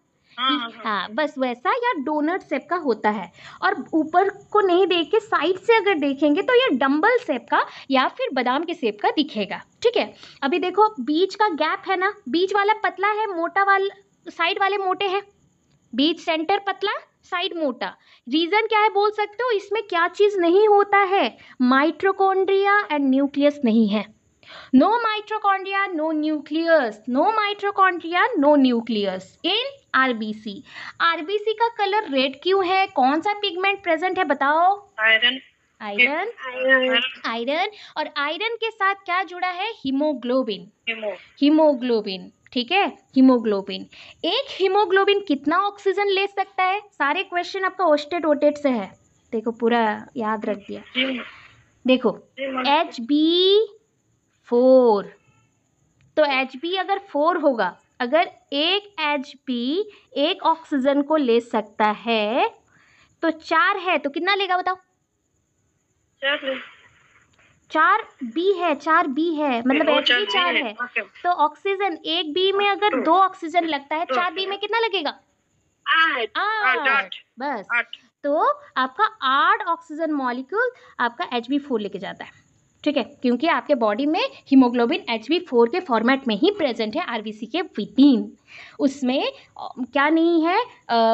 हाँ, हाँ।, हाँ, बस वैसा या डोनट सेप का होता है और ऊपर को नहीं देख के साइड से अगर देखेंगे तो ये डम्बल सेप का या फिर बादाम के सेप का दिखेगा ठीक है अभी देखो बीच का गैप है ना बीच वाला पतला है मोटा वाला साइड वाले मोटे हैं बीच सेंटर पतला साइड मोटा रीज़न क्या है बोल सकते हो इसमें क्या चीज़ नहीं होता है माइट्रोकोन्ड्रिया एंड न्यूक्लियस नहीं है no mitochondria no nucleus no mitochondria no nucleus in rbc rbc का कलर रेड क्यों है कौन सा पिगमेंट प्रेजेंट है बताओ आयरन आयरन आयरन और आयरन के साथ क्या जुड़ा है हीमोग्लोबिन हीमोग्लोबिन ठीक है हीमोग्लोबिन एक हीमोग्लोबिन कितना ऑक्सीजन ले सकता है सारे क्वेश्चन आपका ओस्टेट ओटेट से है देखो पूरा याद रख दिया देखो एच बी फोर तो एच बी अगर फोर होगा अगर एक एच बी एक ऑक्सीजन को ले सकता है तो चार है तो कितना लेगा बताओ चार बी है चार बी है मतलब एच बी चार है तो ऑक्सीजन एक बी में हाँ, अगर दो ऑक्सीजन लगता है चार बी में कितना लगेगा बस तो आपका आठ ऑक्सीजन मॉलिक्यूल आपका एच बी फोर लेके जाता है ठीक है क्योंकि आपके बॉडी में हीमोग्लोबिन एच फोर के फॉर्मेट में ही प्रेजेंट है आर के विदिन उसमें क्या नहीं है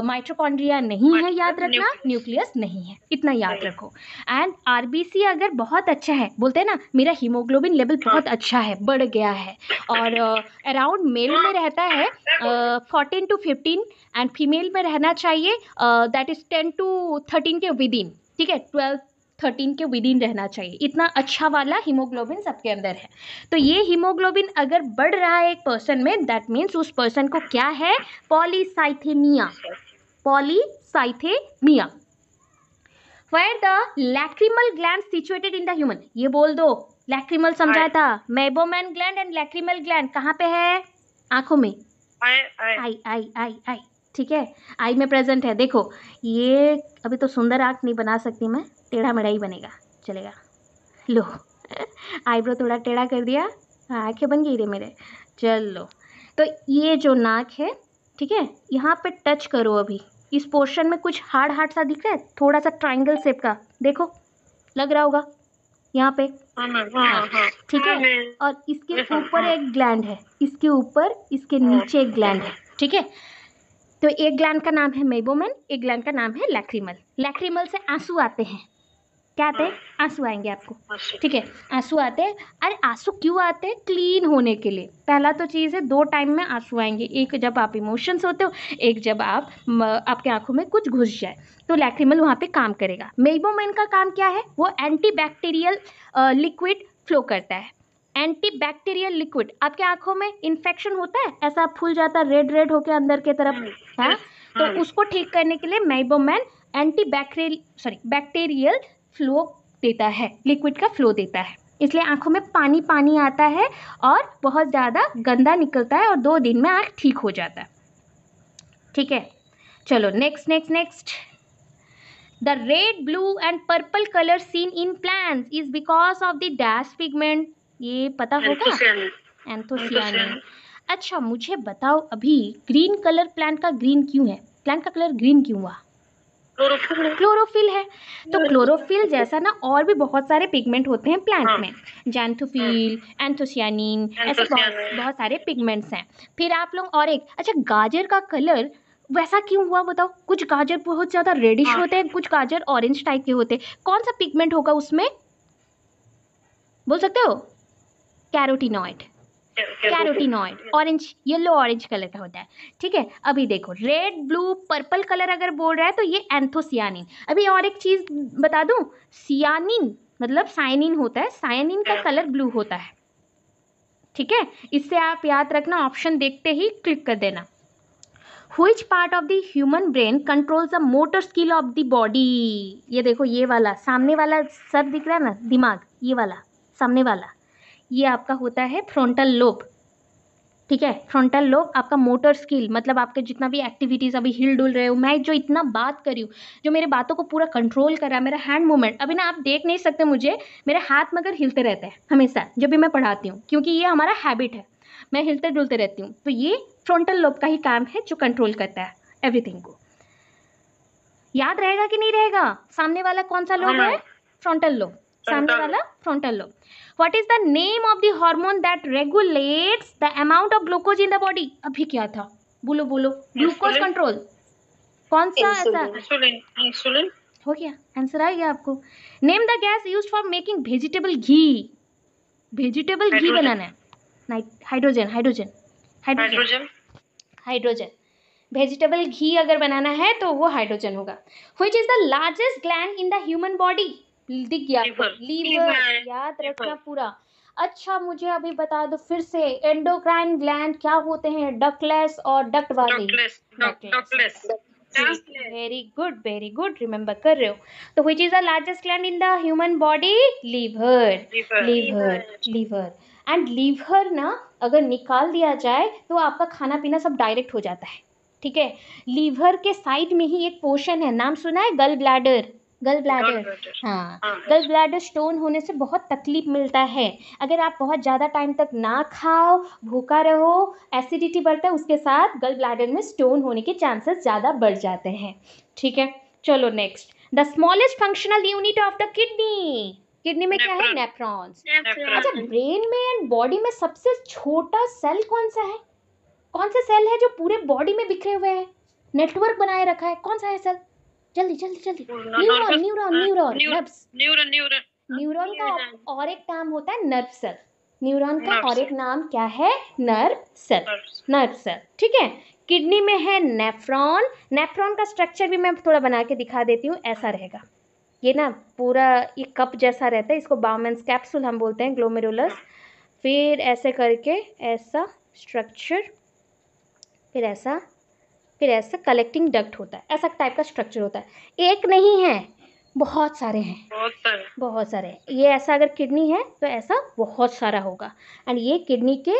माइट्रोकॉन्ड्रिया नहीं है याद रखना न्यूक्लियस नहीं है इतना याद रखो एंड आरबीसी अगर बहुत अच्छा है बोलते हैं ना मेरा हीमोग्लोबिन लेवल बहुत हाँ। अच्छा है बढ़ गया है और अराउंड uh, मेल में हाँ। रहता है fourteen to fifteen and female में रहना चाहिए that is ten to thirteen के विद इन ठीक है ट्वेल्थ थर्टीन के विदिन रहना चाहिए इतना अच्छा वाला हीमोग्लोबिन सबके अंदर है तो ये हीमोग्लोबिन अगर बढ़ रहा है एक पर्सन में दैट मीन्स उस पर्सन को क्या है polycythaemia polycythaemia where the lacrimal gland situated in the human ये बोल दो लैक्रिमल समझाया था meibomian gland and lacrimal gland कहाँ पे है आंखों में आई आई आई आई ठीक है आई में प्रेजेंट है देखो ये अभी तो सुंदर आंख नहीं बना सकती मैं टेढ़ा मेढ़ा ही बनेगा चलेगा लो आईब्रो थोड़ा टेढ़ा कर दिया हाँ, आँखें बन गई रे मेरे चल लो तो ये जो नाक है ठीक है यहाँ पे टच करो अभी इस पोर्शन में कुछ हार्ड हार्ड सा दिख रहा है थोड़ा सा ट्राइंगल शेप का देखो लग रहा होगा यहाँ पे हाँ, हाँ, ठीक है और इसके ऊपर एक ग्लैंड है इसके ऊपर इसके नीचे एक ग्लैंड है ठीक है तो एक ग्लैंड का नाम है मेबोमन एक ग्लैंड का नाम है लैक्रीमल लैक्रीमल से आंसू आते हैं क्या आते हैं आंसू आएंगे आपको ठीक है आंसू आते हैं अरे आंसू क्यों आते हैं क्लीन होने के लिए पहला तो चीज़ है दो टाइम में आंसू आएंगे एक जब आप इमोशंस होते हो एक जब आप आपके आंखों में कुछ घुस जाए तो लैक्रीमल वहाँ पे काम करेगा मेबोमेन का काम क्या है वो एंटी बैक्टीरियल लिक्विड फ्लो करता है एंटी बैक्टीरियल लिक्विड आपके आंखों में इन्फेक्शन होता है ऐसा फूल जाता है रेड रेड होकर अंदर के तरफ है हाँ। हाँ? तो हाँ। उसको ठीक करने के लिए meibomian anti bacterial sorry bacterial flow देता है लिक्विड का फ्लो देता है इसलिए आंखों में पानी पानी आता है और बहुत ज़्यादा गंदा निकलता है और दो दिन में आँख ठीक हो जाता है ठीक है चलो next next next the red blue and purple colour seen in plan is because of the dash pigment ये पता होगा एंथोसिया अच्छा मुझे बताओ अभी ग्रीन कलर प्लांट का ग्रीन क्यों है प्लांट का कलर ग्रीन क्यों हुआ क्लोरोफिल है तो क्लोरोफिल जैसा ना और भी बहुत सारे पिगमेंट होते हैं प्लांट हाँ। में जैंथोफिल एंथोसियानिन हाँ। ऐसे बहुत, बहुत सारे पिगमेंट्स हैं फिर आप लोग और एक अच्छा गाजर का कलर वैसा क्यों हुआ बताओ कुछ गाजर बहुत ज़्यादा रेडिश हाँ। होते हैं कुछ गाजर ऑरेंज टाइप के होते हैं कौन सा पिगमेंट होगा उसमें बोल सकते हो carotenoid carotenoid orange yellow orange colour का होता है ठीक है अभी देखो रेड ब्लू पर्पल कलर अगर बोल रहा है तो ये एंथोसियानिन अभी और एक चीज़ बता दू सियानिन मतलब साइनिन होता है साइनिन का कलर ब्लू होता है ठीक है इससे आप याद रखना ऑप्शन देखते ही क्लिक कर देना which part of the human brain controls the motor skill of the body ये देखो ये वाला सामने वाला सर दिख रहा है ना दिमाग ये वाला सामने वाला ये आपका होता है फ्रंटल लोब ठीक है फ्रंटल लोब आपका मोटर स्किल मतलब आपके जितना भी एक्टिविटीज़ अभी हिल डुल रहे हो मैं जो इतना बात करी हूँ जो मेरे बातों को पूरा कंट्रोल कर रहा है मेरा हैंड मूवमेंट अभी ना आप देख नहीं सकते मुझे मेरे हाथ मगर हिलते रहते हैं हमेशा जब भी मैं पढ़ाती हूँ क्योंकि ये हमारा हैबिट है मैं हिलते डुलते रहती हूँ तो ये फ्रंटल लोब का ही काम है जो कंट्रोल करता है एवरीथिंग को याद रहेगा कि नहीं रहेगा सामने वाला कौन सा लोब हाँ, हाँ। है फ्रंटल लोब सामने वाला frontal lobe what is the name of the hormone that regulates the amount of glucose in the body अभी क्या था बोलो बोलो ग्लूकोज कंट्रोल कौन सा ऐसा इंसुलिन हो गया आंसर आ गया आपको name the gas use for making vegetable ghee vegetable ghee बनाना है hydrogen hydrogen hydrogen hydrogen vegetable ghee अगर बनाना है तो वो हाइड्रोजन होगा which is the largest gland in the human body दिख गया लीवर याद रखना पूरा अच्छा मुझे अभी बता दो फिर से एंडोक्राइन ग्लैंड क्या होते हैं डकलेस और डक्ट वाले very good very good remember कर रहे हो तो which is the largest gland in the human body liver liver liver and liver ना अगर निकाल दिया जाए तो आपका खाना पीना सब डायरेक्ट हो जाता है ठीक है लीवर के साइड में ही एक पोर्शन है नाम सुना है गल ब्लैडर गल ब्लैडर हाँ गल ब्लैडर स्टोन होने से बहुत तकलीफ मिलता है अगर आप बहुत ज़्यादा टाइम तक ना खाओ भूखा रहो एसिडिटी बढ़ता है उसके साथ गल ब्लैडर में स्टोन होने के चांसेस ज़्यादा बढ़ जाते हैं ठीक है चलो next the smallest functional unit of the kidney kidney में क्या है नेफ्रॉन्स अच्छा ब्रेन में एंड बॉडी में सबसे छोटा सेल कौन सा है कौन सा सेल है जो पूरे बॉडी में बिखरे हुए हैं नेटवर्क बनाए रखा है कौन सा है सेल जल्दी जल्दी जल्दी neuron neuron neuron nerves neuron neuron neuron का और एक नाम होता है नर्व सेल न्यूरॉन का और एक नाम क्या है नर्व सेल नर्व सेल ठीक है किडनी में है नेफ्रॉन नेफ्रॉन का स्ट्रक्चर भी मैं थोड़ा बना के दिखा देती हूँ ऐसा रहेगा ये ना पूरा ये कप जैसा रहता है इसको बाउमेंस कैप्सूल हम बोलते हैं ग्लोमेरुलस हाँ। फिर ऐसे करके ऐसा स्ट्रक्चर फिर ऐसा फिर ऐसा कलेक्टिंग डक्ट होता है ऐसा टाइप का स्ट्रक्चर होता है एक नहीं है बहुत सारे हैं बहुत सारे हैं ये ऐसा अगर किडनी है तो ऐसा बहुत सारा होगा एंड ये किडनी के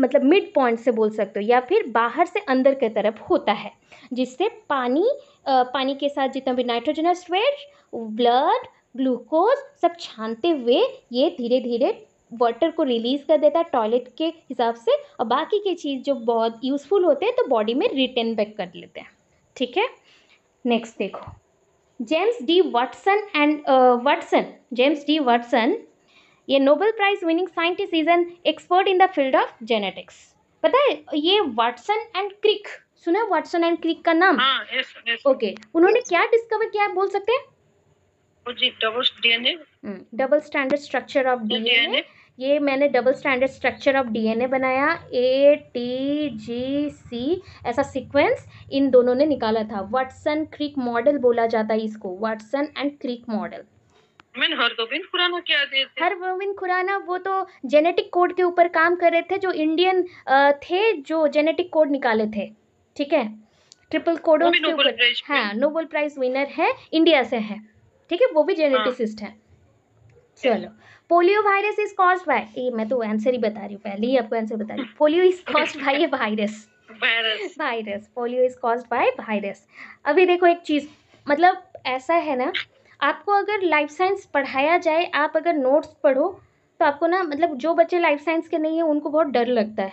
मतलब मिड पॉइंट से बोल सकते हो या फिर बाहर से अंदर की तरफ होता है जिससे पानी आ, पानी के साथ जितना भी नाइट्रोजनस वेस्ट ब्लड ग्लूकोज सब छानते हुए ये धीरे धीरे वाटर को रिलीज़ कर देता है टॉयलेट के हिसाब से और बाकी के चीज़ जो बहुत यूज़फुल होते हैं तो बॉडी में रिटर्न बैक कर लेते हैं ठीक है नेक्स्ट देखो James D Watson and Watson James D Watson ये Nobel prize winning scientist is an expert in the field of genetics पता है ये वाटसन एंड क्रिक सुना वाटसन एंड क्रिक का नाम ओके हाँ, ah, okay. उन्होंने क्या डिस्कवर किया बोल सकते हैं double standard structure of DNA ये मैंने double standard structure of DNA बनाया ए टी जी सी ऐसा सीक्वेंस इन दोनों ने निकाला था वाटसन क्रिक मॉडल बोला जाता है इसको Watson and Crick model Hargovind Khurana Khurana वो तो जेनेटिक कोड के ऊपर काम कर रहे थे जो इंडियन थे जो जेनेटिक कोड निकाले थे ठीक है ट्रिपल कोडों हाँ नोबल प्राइज विनर है इंडिया से है ठीक है वो भी जेनेटिसिस्ट हाँ. है चलो polio virus is cause by मैं तो आंसर ही बता रही हूँ पहले ही आपको आंसर बता रही हूँ polio is cause by a virus virus polio is cause by virus अभी देखो एक चीज़ मतलब ऐसा है ना आपको अगर लाइफ साइंस पढ़ाया जाए आप अगर नोट्स पढ़ो तो आपको ना मतलब जो बच्चे लाइफ साइंस के नहीं है उनको बहुत डर लगता है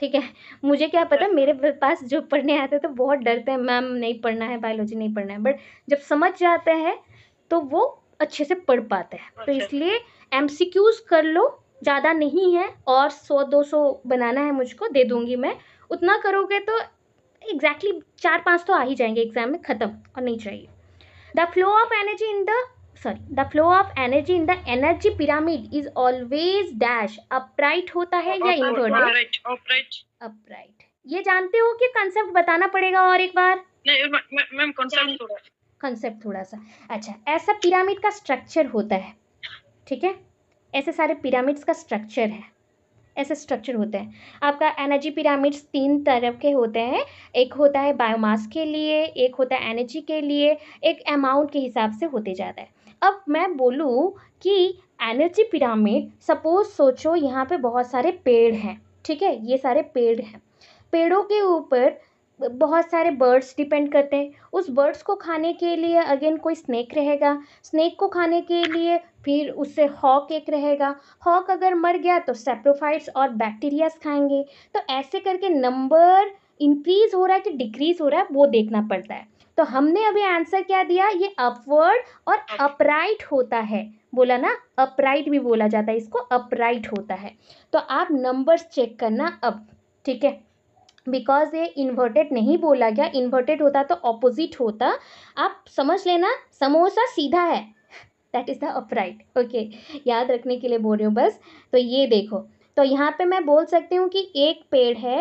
ठीक है मुझे क्या पता अच्छा। मेरे पास जो पढ़ने आते हैं तो बहुत डरते हैं मैम नहीं पढ़ना है बायोलॉजी नहीं पढ़ना है बट जब समझ जाते हैं तो वो अच्छे से पढ़ पाते हैं तो अच्छा। इसलिए एम कर लो ज़्यादा नहीं है और सौ दो सौ बनाना है मुझको दे दूँगी मैं उतना करोगे तो एग्जैक्टली exactly चार पाँच तो आ ही जाएंगे एग्जाम में ख़त्म और नहीं चाहिए the flow of energy in the sorry the flow of energy in the energy pyramid is always dash upright होता है या इनवर्टेड अपराइट ये जानते हो कि कंसेप्ट बताना पड़ेगा और एक बार मैम कंसेप्ट कंसेप्ट थोड़ा सा अच्छा ऐसा पिरामिड का स्ट्रक्चर होता है ठीक है ऐसे सारे पिरामिड्स का स्ट्रक्चर है ऐसे स्ट्रक्चर होते हैं आपका एनर्जी पिरामिड्स तीन तरफ के होते हैं एक होता है बायोमास के लिए एक होता है एनर्जी के लिए एक अमाउंट के हिसाब से होते जाता है अब मैं बोलूँ कि एनर्जी पिरामिड सपोज सोचो यहाँ पे बहुत सारे पेड़ हैं ठीक है ये सारे पेड़ हैं पेड़ों के ऊपर बहुत सारे बर्ड्स डिपेंड करते हैं उस बर्ड्स को खाने के लिए अगेन कोई स्नेक रहेगा स्नेक को खाने के लिए फिर उससे हॉक एक रहेगा हॉक अगर मर गया तो सेप्रोफाइट्स और बैक्टीरियाज खाएंगे तो ऐसे करके नंबर इंक्रीज हो रहा है कि डिक्रीज हो रहा है वो देखना पड़ता है तो हमने अभी आंसर क्या दिया ये अपवर्ड और अपराइट होता है बोला ना अपराइट भी बोला जाता है इसको अपराइट होता है तो आप नंबर्स चेक करना अब ठीक है बिकॉज ये इन्वर्टेड नहीं बोला गया इन्वर्टेड होता तो ऑपोजिट होता आप समझ लेना समोसा सीधा है that is the upright okay याद रखने के लिए बोल रही हूँ बस तो ये देखो तो यहाँ पे मैं बोल सकती हूँ कि एक पेड़ है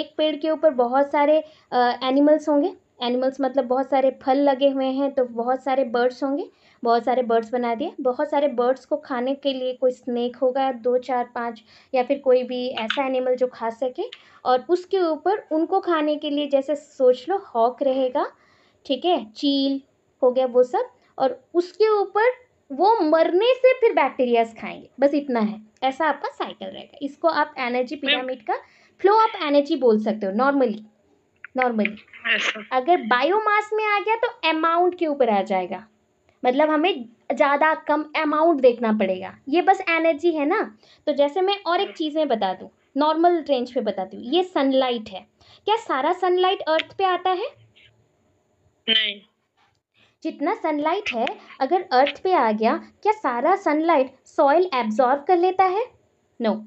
एक पेड़ के ऊपर बहुत सारे एनिमल्स होंगे एनिमल्स मतलब बहुत सारे फल लगे हुए हैं तो बहुत सारे बर्ड्स होंगे बहुत सारे बर्ड्स बना दिए बहुत सारे बर्ड्स को खाने के लिए कोई स्नैक होगा दो चार पाँच या फिर कोई भी ऐसा एनिमल जो खा सके और उसके ऊपर उनको खाने के लिए जैसे सोच लो हॉक रहेगा ठीक है चील हो गया वो सब और उसके ऊपर वो मरने से फिर बैक्टीरियाज खाएंगे बस इतना है ऐसा आपका साइकिल रहेगा इसको आप एनर्जी पिरामिड का फ्लो ऑफ एनर्जी बोल सकते हो नॉर्मली नॉर्मली अगर बायोमास में आ गया तो अमाउंट के ऊपर आ जाएगा मतलब हमें ज़्यादा कम अमाउंट देखना पड़ेगा ये बस एनर्जी है ना तो जैसे मैं और एक चीज़ में बता दूँ नॉर्मल रेंज पे बताती हूँ ये सनलाइट है क्या सारा सनलाइट अर्थ पे आता है नहीं जितना सनलाइट है अगर अर्थ पे आ गया क्या सारा सनलाइट सॉइल एब्जॉर्व कर लेता है नो no.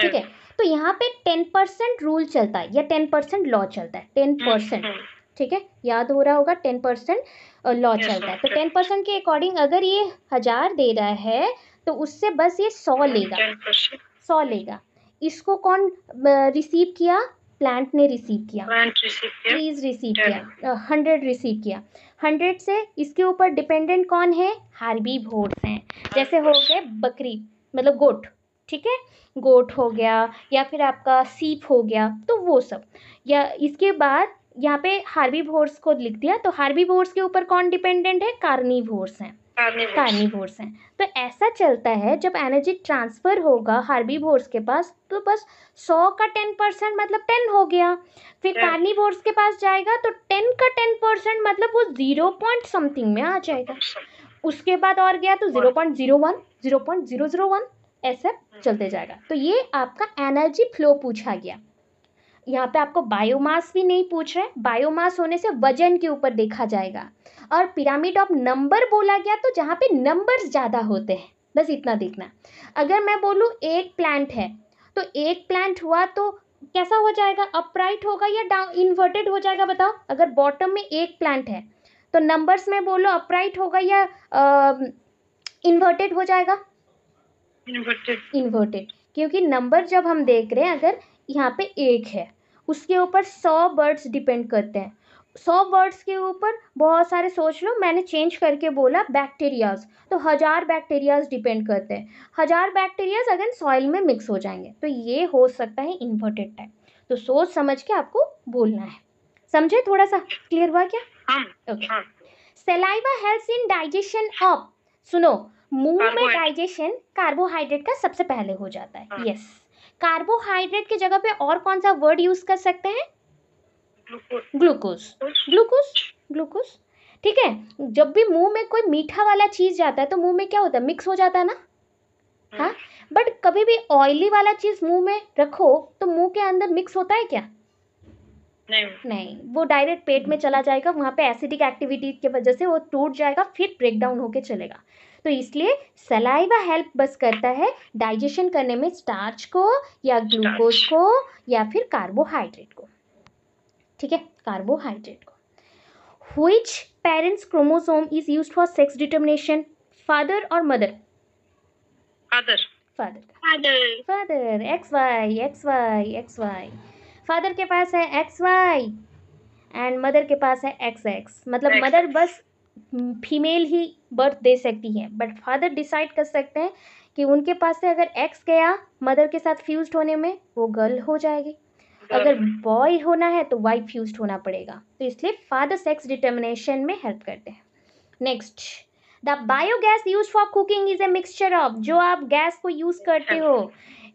ठीक है तो यहाँ पे टेन परसेंट रूल चलता है या टेन परसेंट लॉ चलता है टेन परसेंट ठीक है याद हो रहा होगा टेन परसेंट लॉ चलता है तो टेन परसेंट के अकॉर्डिंग अगर ये हज़ार दे रहा है तो उससे बस ये सौ हम्म, लेगा सौ लेगा इसको कौन रिसीव किया प्लांट ने रिसीव किया प्लीज रिसीव किया हंड्रेड रिसीव किया हंड्रेड से इसके ऊपर डिपेंडेंट कौन है हार्बी भोर्स हैं जैसे हो गए बकरी मतलब गोट ठीक है गोट हो गया या फिर आपका सीप हो गया तो वो सब या इसके बाद यहाँ पे भोर्स को लिख दिया तो भोर्स के ऊपर कौन डिपेंडेंट है कार्निवोर्स हैं भोर्स हैं तो ऐसा चलता है जब एनर्जी ट्रांसफ़र होगा भोर्स के पास तो बस सौ का टेन परसेंट मतलब टेन हो गया फिर भोर्स के पास जाएगा तो टेन का टेन परसेंट मतलब वो जीरो पॉइंट समथिंग में आ जाएगा उसके बाद और गया तो zero point zero one zero point zero zero one ऐसा चलते जाएगा तो ये आपका एनर्जी फ्लो पूछा गया यहाँ पे आपको बायोमास भी नहीं पूछ रहे बायोमास होने से वजन के ऊपर देखा जाएगा और पिरामिड ऑफ नंबर बोला गया तो जहाँ पे नंबर्स ज़्यादा होते हैं बस इतना देखना अगर मैं बोलूँ एक प्लांट है तो एक प्लांट हुआ तो कैसा हो जाएगा अपराइट होगा या डाउन इन्वर्टेड हो जाएगा बताओ अगर बॉटम में एक प्लांट है तो नंबर्स में बोलो अपराइट होगा या इन्वर्टेड हो जाएगा इन्वर्टेड इन्वर्टेड क्योंकि नंबर जब हम देख रहे हैं अगर यहाँ पे एक है उसके ऊपर सौ वर्ड्स डिपेंड करते हैं सौ वर्ड्स के ऊपर बहुत सारे सोच लो मैंने चेंज करके बोला बैक्टीरियाज तो हज़ार बैक्टीरियाज डिपेंड करते हैं हज़ार बैक्टीरियाज अगर सॉइल में मिक्स हो जाएंगे तो ये हो सकता है इन्वर्टेड टाइप तो सोच समझ के आपको बोलना है समझे थोड़ा सा क्लियर हुआ क्या saliva helps in digestion of सुनो मुंह में डाइजेशन कार्बोहाइड्रेट का सबसे पहले हो जाता है यस हाँ। yes. कार्बोहाइड्रेट की जगह पे और कौन सा वर्ड यूज कर सकते हैं ग्लूकोज ग्लूकोज ग्लूकोज ठीक है जब भी मुंह में कोई मीठा वाला चीज जाता है तो मुंह में क्या होता है मिक्स हो जाता है ना हम्म। हाँ बट कभी भी ऑयली वाला चीज मुंह में रखो तो मुंह के अंदर मिक्स होता है क्या नहीं नहीं वो डायरेक्ट पेट में चला जाएगा वहां पे एसिडिक एक्टिविटी की वजह से वो टूट जाएगा फिर ब्रेक डाउन होके चलेगा तो इसलिए सलाइवा हेल्प बस करता है डाइजेशन करने में स्टार्च को या ग्लूकोज को या फिर कार्बोहाइड्रेट को ठीक है कार्बोहाइड्रेट को parents chromosome is use for sex determination father और mother father father father X Y X Y X Y father के पास है एक्स वाई एंड मदर के पास है एक्स एक्स मतलब मदर बस फीमेल ही बर्थ दे सकती है बट फादर डिसाइड कर सकते हैं कि उनके पास से अगर एक्स गया मदर के साथ फ्यूज होने में वो गर्ल हो जाएगी अगर बॉय होना है तो वाइफ फ्यूज होना पड़ेगा तो इसलिए फादर सेक्स डिटर्मिनेशन में हेल्प करते हैं next the biogas use for cooking is a mixture of जो आप गैस को यूज करते हो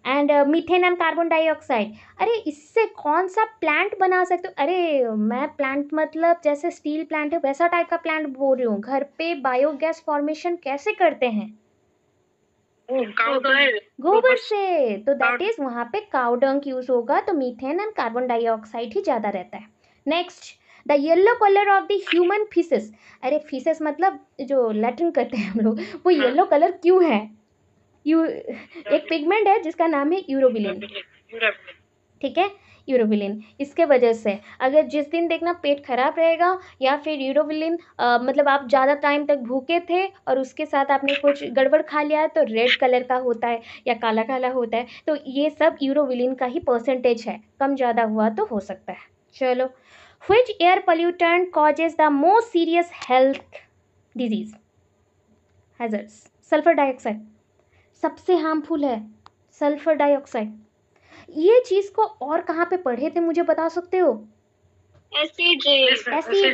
and methane and carbon dioxide अरे इससे कौन सा प्लांट बना सकते हो अरे मैं प्लांट मतलब जैसे स्टील प्लांट है वैसा टाइप का प्लांट बोल रही हूँ घर पे बायोगैस फॉर्मेशन कैसे करते हैं गोबर से तो दैट इज वहाँ पे काउडंक यूज होगा तो मीथेन एंड कार्बन डाइऑक्साइड ही ज़्यादा रहता है next the yellow colour of the human faeces अरे फीसेस मतलब जो लेटरिन करते हैं हम लोग वो येलो हाँ। कलर क्यों है यू एक पिगमेंट है जिसका नाम है यूरोबिलिन ठीक है यूरोबिलिन इसके वजह से अगर जिस दिन देखना पेट खराब रहेगा या फिर यूरोबिलिन मतलब आप ज़्यादा टाइम तक भूखे थे और उसके साथ आपने कुछ गड़बड़ खा लिया है तो रेड कलर का होता है या काला काला होता है तो ये सब यूरोबिलिन का ही परसेंटेज है कम ज़्यादा हुआ तो हो सकता है चलो which air pollutant causes the most serious health disease hazards sulphur dioxide सबसे हार्मफुल है सल्फर डाइऑक्साइड ये चीज को और कहाँ पे पढ़े थे मुझे बता सकते हो acid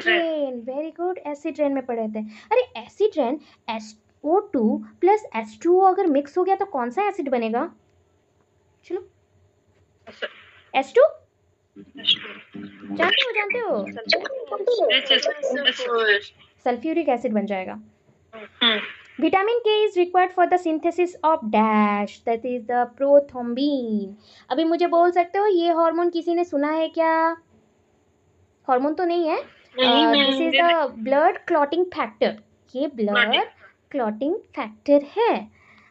rain very good acid rain में पढ़े थे अरे acid rain S O two plus S two अगर मिक्स हो गया तो कौन सा एसिड बनेगा चलो एस टू जानते हो जानते हो सल्फ्यूरिक एसिड बन जाएगा hmm. Vitamin K is required for the synthesis of dash that is the prothrombin अभी मुझे बोल सकते हो ये हार्मोन किसी ने सुना है क्या हार्मोन तो नहीं है this is the blood clotting factor ये ब्लड क्लॉटिंग फैक्टर है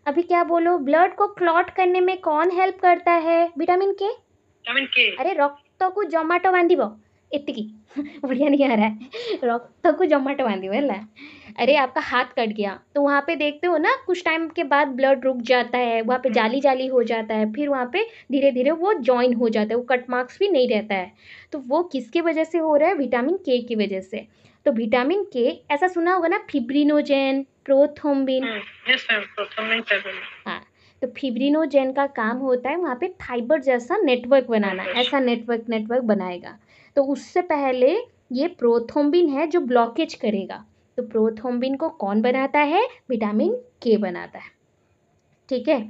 अभी क्या बोलो ब्लड को क्लॉट करने में कौन हेल्प करता है विटामिन के विटामिन के अरे रक्त को जमाटो बांधिबो इतकी बढ़िया नहीं आ रहा है रक्त को जमाट बांधी हो ना अरे आपका हाथ कट गया तो वहाँ पे देखते हो ना कुछ टाइम के बाद ब्लड रुक जाता है वहाँ पे हम्म। जाली जाली हो जाता है फिर वहाँ पे धीरे धीरे वो जॉइन हो जाता है वो कट मार्क्स भी नहीं रहता है तो वो किसके वजह से हो रहा है विटामिन के की वजह से तो विटामिन के ऐसा सुना होगा ना फिब्रिनोजेन प्रोथोम्बिन हम्म, हाँ तो फिब्रिनोजेन का काम होता है वहाँ पे फाइबर जैसा नेटवर्क बनाना अच्छा। ऐसा नेटवर्क नेटवर्क बनाएगा तो उससे पहले ये प्रोथोम्बिन है जो ब्लॉकेज करेगा तो प्रोथोम्बिन को कौन बनाता है विटामिन के बनाता है ठीक है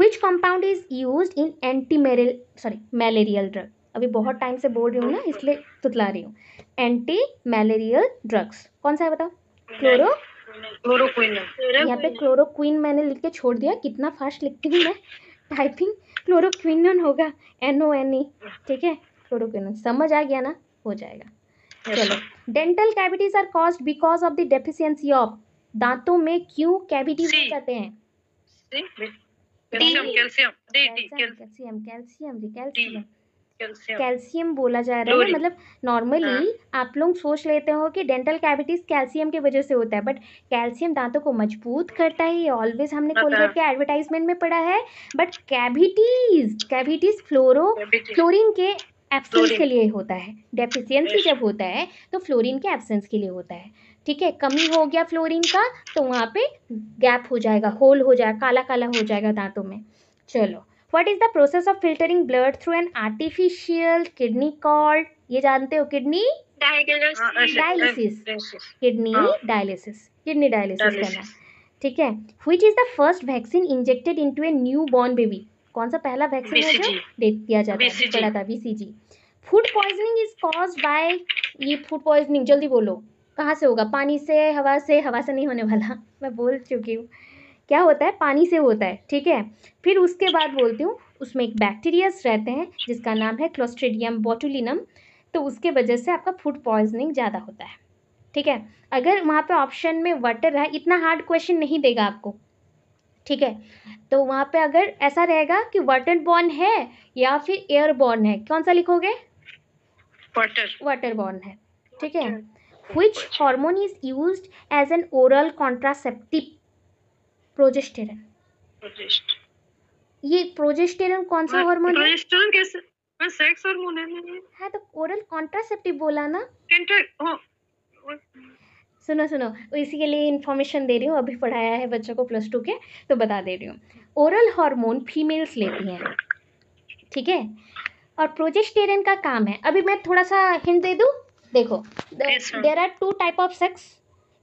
which compound is use in anti मेरल सॉरी मैलेरियल ड्रग अभी बहुत टाइम से बोल रही हूँ ना इसलिए तुतला रही हूँ एंटी मैलेरियल ड्रग्स कौन सा है बताओ क्लोरो क्लोरोक्विन यहाँ पे क्लोरोक्विन मैंने लिख के छोड़ दिया कितना फास्ट लिखती हूँ मैं टाइपिंग क्लोरोक्विन होगा एन ओ एन ई ठीक है फ्लोरोक्विनोन समझ आ गया ना हो जाएगा चलो dental cavities are caused because of the deficiency of दांतों में क्यों कैविटीज हो जाते हैं कैल्शियम बोला जा रहा है मतलब नॉर्मली हाँ। आप लोग सोच लेते हो कि डेंटल कैविटीज कैल्शियम की वजह से होता है बट कैल्शियम दांतों को मजबूत करता है ये ऑलवेज हमने कोलगेट के एडवर्टाइजमेंट में पढ़ा है but cavities cavities fluoro fluorine के एब्सेंस के लिए होता है डेफिशिएंसी जब होता है तो फ्लोरीन के एब्सेंस के लिए होता है ठीक है कमी हो गया फ्लोरीन का तो वहाँ पे गैप हो जाएगा होल हो जाएगा काला काला हो जाएगा दांतों में चलो what is the process of filtering blood through an artificial kidney called ये जानते हो kidney dialysis kidney dialysis kidney dialysis करना ठीक है which is the first vaccine injected into a newborn baby कौन सा पहला वैक्सीन है जो दिया किया जाता है पड़ा था BCG food poisoning is cause by ये फूड पॉइजनिंग जल्दी बोलो कहाँ से होगा पानी से हवा से हवा से नहीं होने वाला *laughs* मैं बोल चुकी हूँ क्या होता है पानी से होता है ठीक है फिर उसके बाद बोलती हूँ उसमें एक बैक्टीरियाज रहते हैं जिसका नाम है क्लोस्ट्रीडियम बोटुलिनम तो उसके वजह से आपका फूड पॉइजनिंग ज़्यादा होता है ठीक है अगर वहाँ पे ऑप्शन में वाटर है इतना हार्ड क्वेश्चन नहीं देगा आपको ठीक है तो वहाँ पे अगर ऐसा रहेगा कि वाटर बॉर्न है या फिर एयर बॉर्न है कौन सा लिखोगे वाटर वाटर बॉर्न है ठीक है which hormone is use as an oral contraceptive progesterone ये प्रोजेस्टेरन कौन सा हार्मोन है कैसे सेक्स हार्मोन है हाँ, तो ओरल कॉन्ट्रासेप्टिव बोला ना सुनो सुनो इसी के लिए इन्फॉर्मेशन दे रही हूँ अभी पढ़ाया है बच्चों को प्लस टू के तो बता दे रही हूँ ओरल हार्मोन फीमेल्स लेती हैं ठीक है और प्रोजेस्टेरियन का काम है अभी मैं थोड़ा सा हिंट दे दूँ देखो there are two type of sex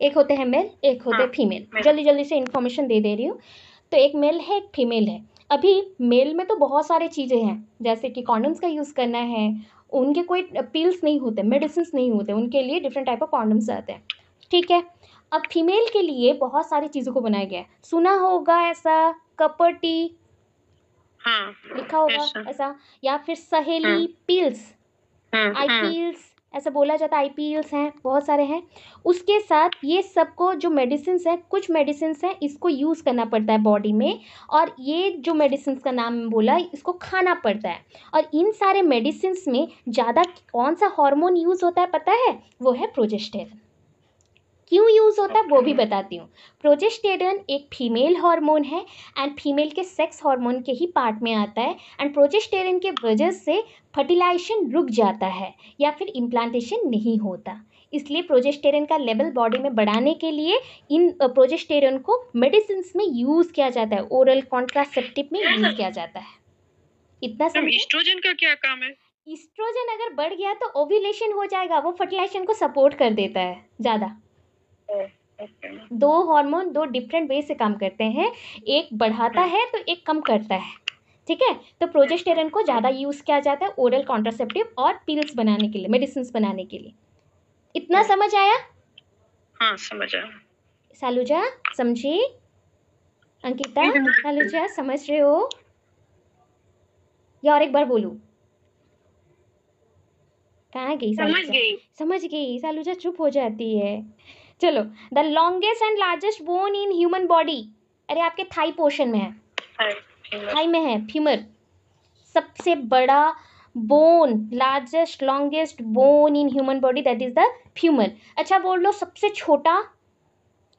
एक होते हैं मेल एक होते हैं हाँ, फीमेल जल्दी जल्दी से इन्फॉर्मेशन दे दे रही हूँ तो एक मेल है एक फीमेल है अभी मेल में तो बहुत सारे चीज़ें हैं जैसे कि कॉन्डम्स का यूज़ करना है उनके कोई पिल्स नहीं होते मेडिसिन नहीं होते उनके लिए डिफरेंट टाइप ऑफ कॉन्डम्स आते हैं ठीक है अब फीमेल के लिए बहुत सारी चीज़ों को बनाया गया है सुना होगा ऐसा कपटी हाँ, लिखा होगा ऐसा, ऐसा या फिर सहेली हाँ, पील्स हाँ, आई हाँ। पील्स ऐसा बोला जाता है आई पील्स हैं बहुत सारे हैं उसके साथ ये सबको जो मेडिसिन हैं कुछ मेडिसिन हैं इसको यूज़ करना पड़ता है बॉडी में और ये जो मेडिसिन का नाम बोला इसको खाना पड़ता है और इन सारे मेडिसिन में ज़्यादा कौन सा हार्मोन यूज़ होता है पता है वो है प्रोजेस्टेरन क्यों यूज़ होता है वो भी बताती हूँ प्रोजेस्टेरन एक फीमेल हार्मोन है एंड फीमेल के सेक्स हार्मोन के ही पार्ट में आता है एंड प्रोजेस्टेरन के वजह से फर्टिलाइजेशन रुक जाता है या फिर इम्प्लांटेशन नहीं होता इसलिए प्रोजेस्टेरन का लेवल बॉडी में बढ़ाने के लिए इन प्रोजेस्टेरन को मेडिसिन में यूज़ किया जाता है ओरल कॉन्ट्रासेप्टिव में यूज़ किया जाता है इतना समझ का क्या काम है ईस्ट्रोजन अगर बढ़ गया तो ओव्यूलेशन हो जाएगा वो फर्टिलाइजेशन को सपोर्ट कर देता है ज़्यादा दो हार्मोन दो डिफरेंट वे से काम करते हैं एक बढ़ाता है तो एक कम करता है ठीक है तो प्रोजेस्टेरन को ज़्यादा यूज़ किया जाता है ओरल कॉन्ट्रासेप्टिव और पिल्स बनाने के लिए मेडिसिन बनाने के लिए इतना समझ आया हाँ समझ आया सालुजा समझी अंकिता सालुजा समझ रहे हो या और एक बार बोलूँ कहाँ गई समझ गई समझ गई सालुजा चुप हो जाती है चलो the longest and largest bone in human body अरे आपके थाई पोर्शन में है थाई में है फ्यूमर सबसे बड़ा bone largest longest bone in human body that is the femur अच्छा बोल लो सबसे छोटा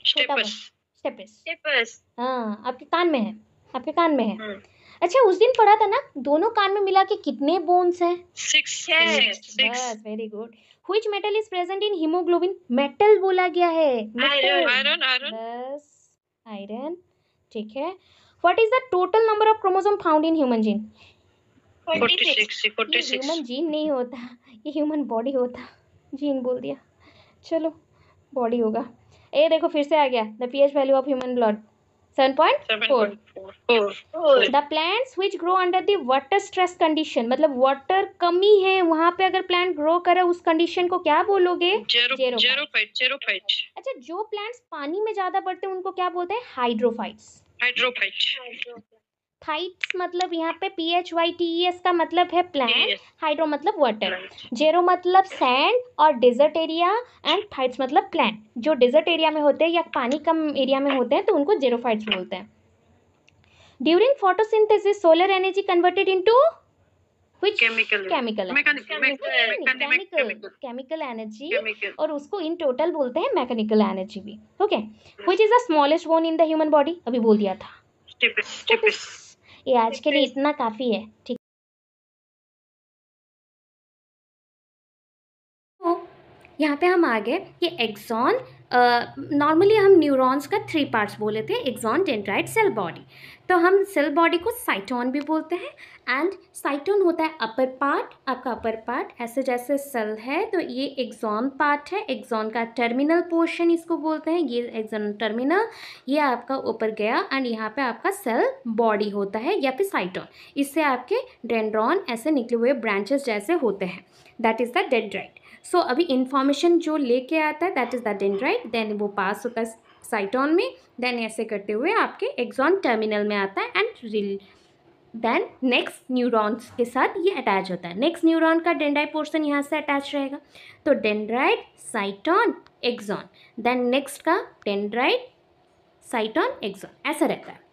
स्टेपस स्टेपस हाँ आपके कान में है आपके कान में है हम्म। अच्छा उस दिन पढ़ा था ना दोनों कान में मिला के कितने बोन्स हैं सिक्स बस very good which metal is present in haemoglobin metal बोला गया है आयरन आयरन बस आयरन ठीक है what is the total number of chromosome found in human gene 46 46 human gene नहीं होता ये ह्यूमन बॉडी होता जीन बोल दिया चलो बॉडी होगा ए देखो फिर से आ गया the pH value of human blood 7.4 the plants which grow under the water stress condition मतलब वाटर कमी है वहाँ पे अगर प्लांट ग्रो करे उस कंडीशन को क्या बोलोगे जेरोफाइट अच्छा जो प्लांट्स पानी में ज्यादा बढ़ते हैं उनको क्या बोलते हैं हाइड्रोफाइट्स हाइड्रोफाइट्स थाइट्स मतलब यहाँ पे P H Y T E S का मतलब है प्लान हाइड्रो मतलब वाटर जेरो मतलब सैंड और डेजर्ट एरिया एंड थाइट्स मतलब प्लान जो डेजर्ट एरिया में होते हैं या पानी कम एरिया में होते हैं तो उनको जेरो फाइट्स बोलते हैं during photosynthesis solar energy converted into which chemical energy और उसको इन टोटल बोलते हैं मैकेनिकल एनर्जी भी okay which is the smallest bone in the human body अभी बोल दिया था ये आज के लिए इतना काफ़ी है ठीक यहाँ पे हम आ गए ये एग्जॉन नॉर्मली हम न्यूरॉन्स का थ्री पार्ट्स बोले थे एग्जॉन डेंड्राइट सेल बॉडी तो हम सेल बॉडी को साइटोन भी बोलते हैं एंड साइटोन होता है अपर पार्ट आपका अपर पार्ट ऐसे जैसे सेल है तो ये एग्जॉन पार्ट है एग्जॉन का टर्मिनल पोर्शन इसको बोलते हैं ये एग्जॉन टर्मिनल ये आपका ऊपर गया एंड यहाँ पे आपका सेल बॉडी होता है या फिर साइटोन इससे आपके डेंड्रॉन ऐसे निकले हुए ब्रांचेस जैसे होते हैं that is the dendrite so so, अभी इन्फॉर्मेशन जो लेके आता है that is the dendrite then वो पास होता है साइटॉन में देन ऐसे करते हुए आपके एग्जॉन टर्मिनल में आता है एंड रिल देन नेक्स्ट न्यूरॉन्स के साथ ये अटैच होता है नेक्स्ट न्यूरॉन का डेंड्राइट पोर्सन यहाँ से अटैच रहेगा तो dendrite cyton axon then next का डेंड्राइट साइटॉन एग्जॉन ऐसा रहता है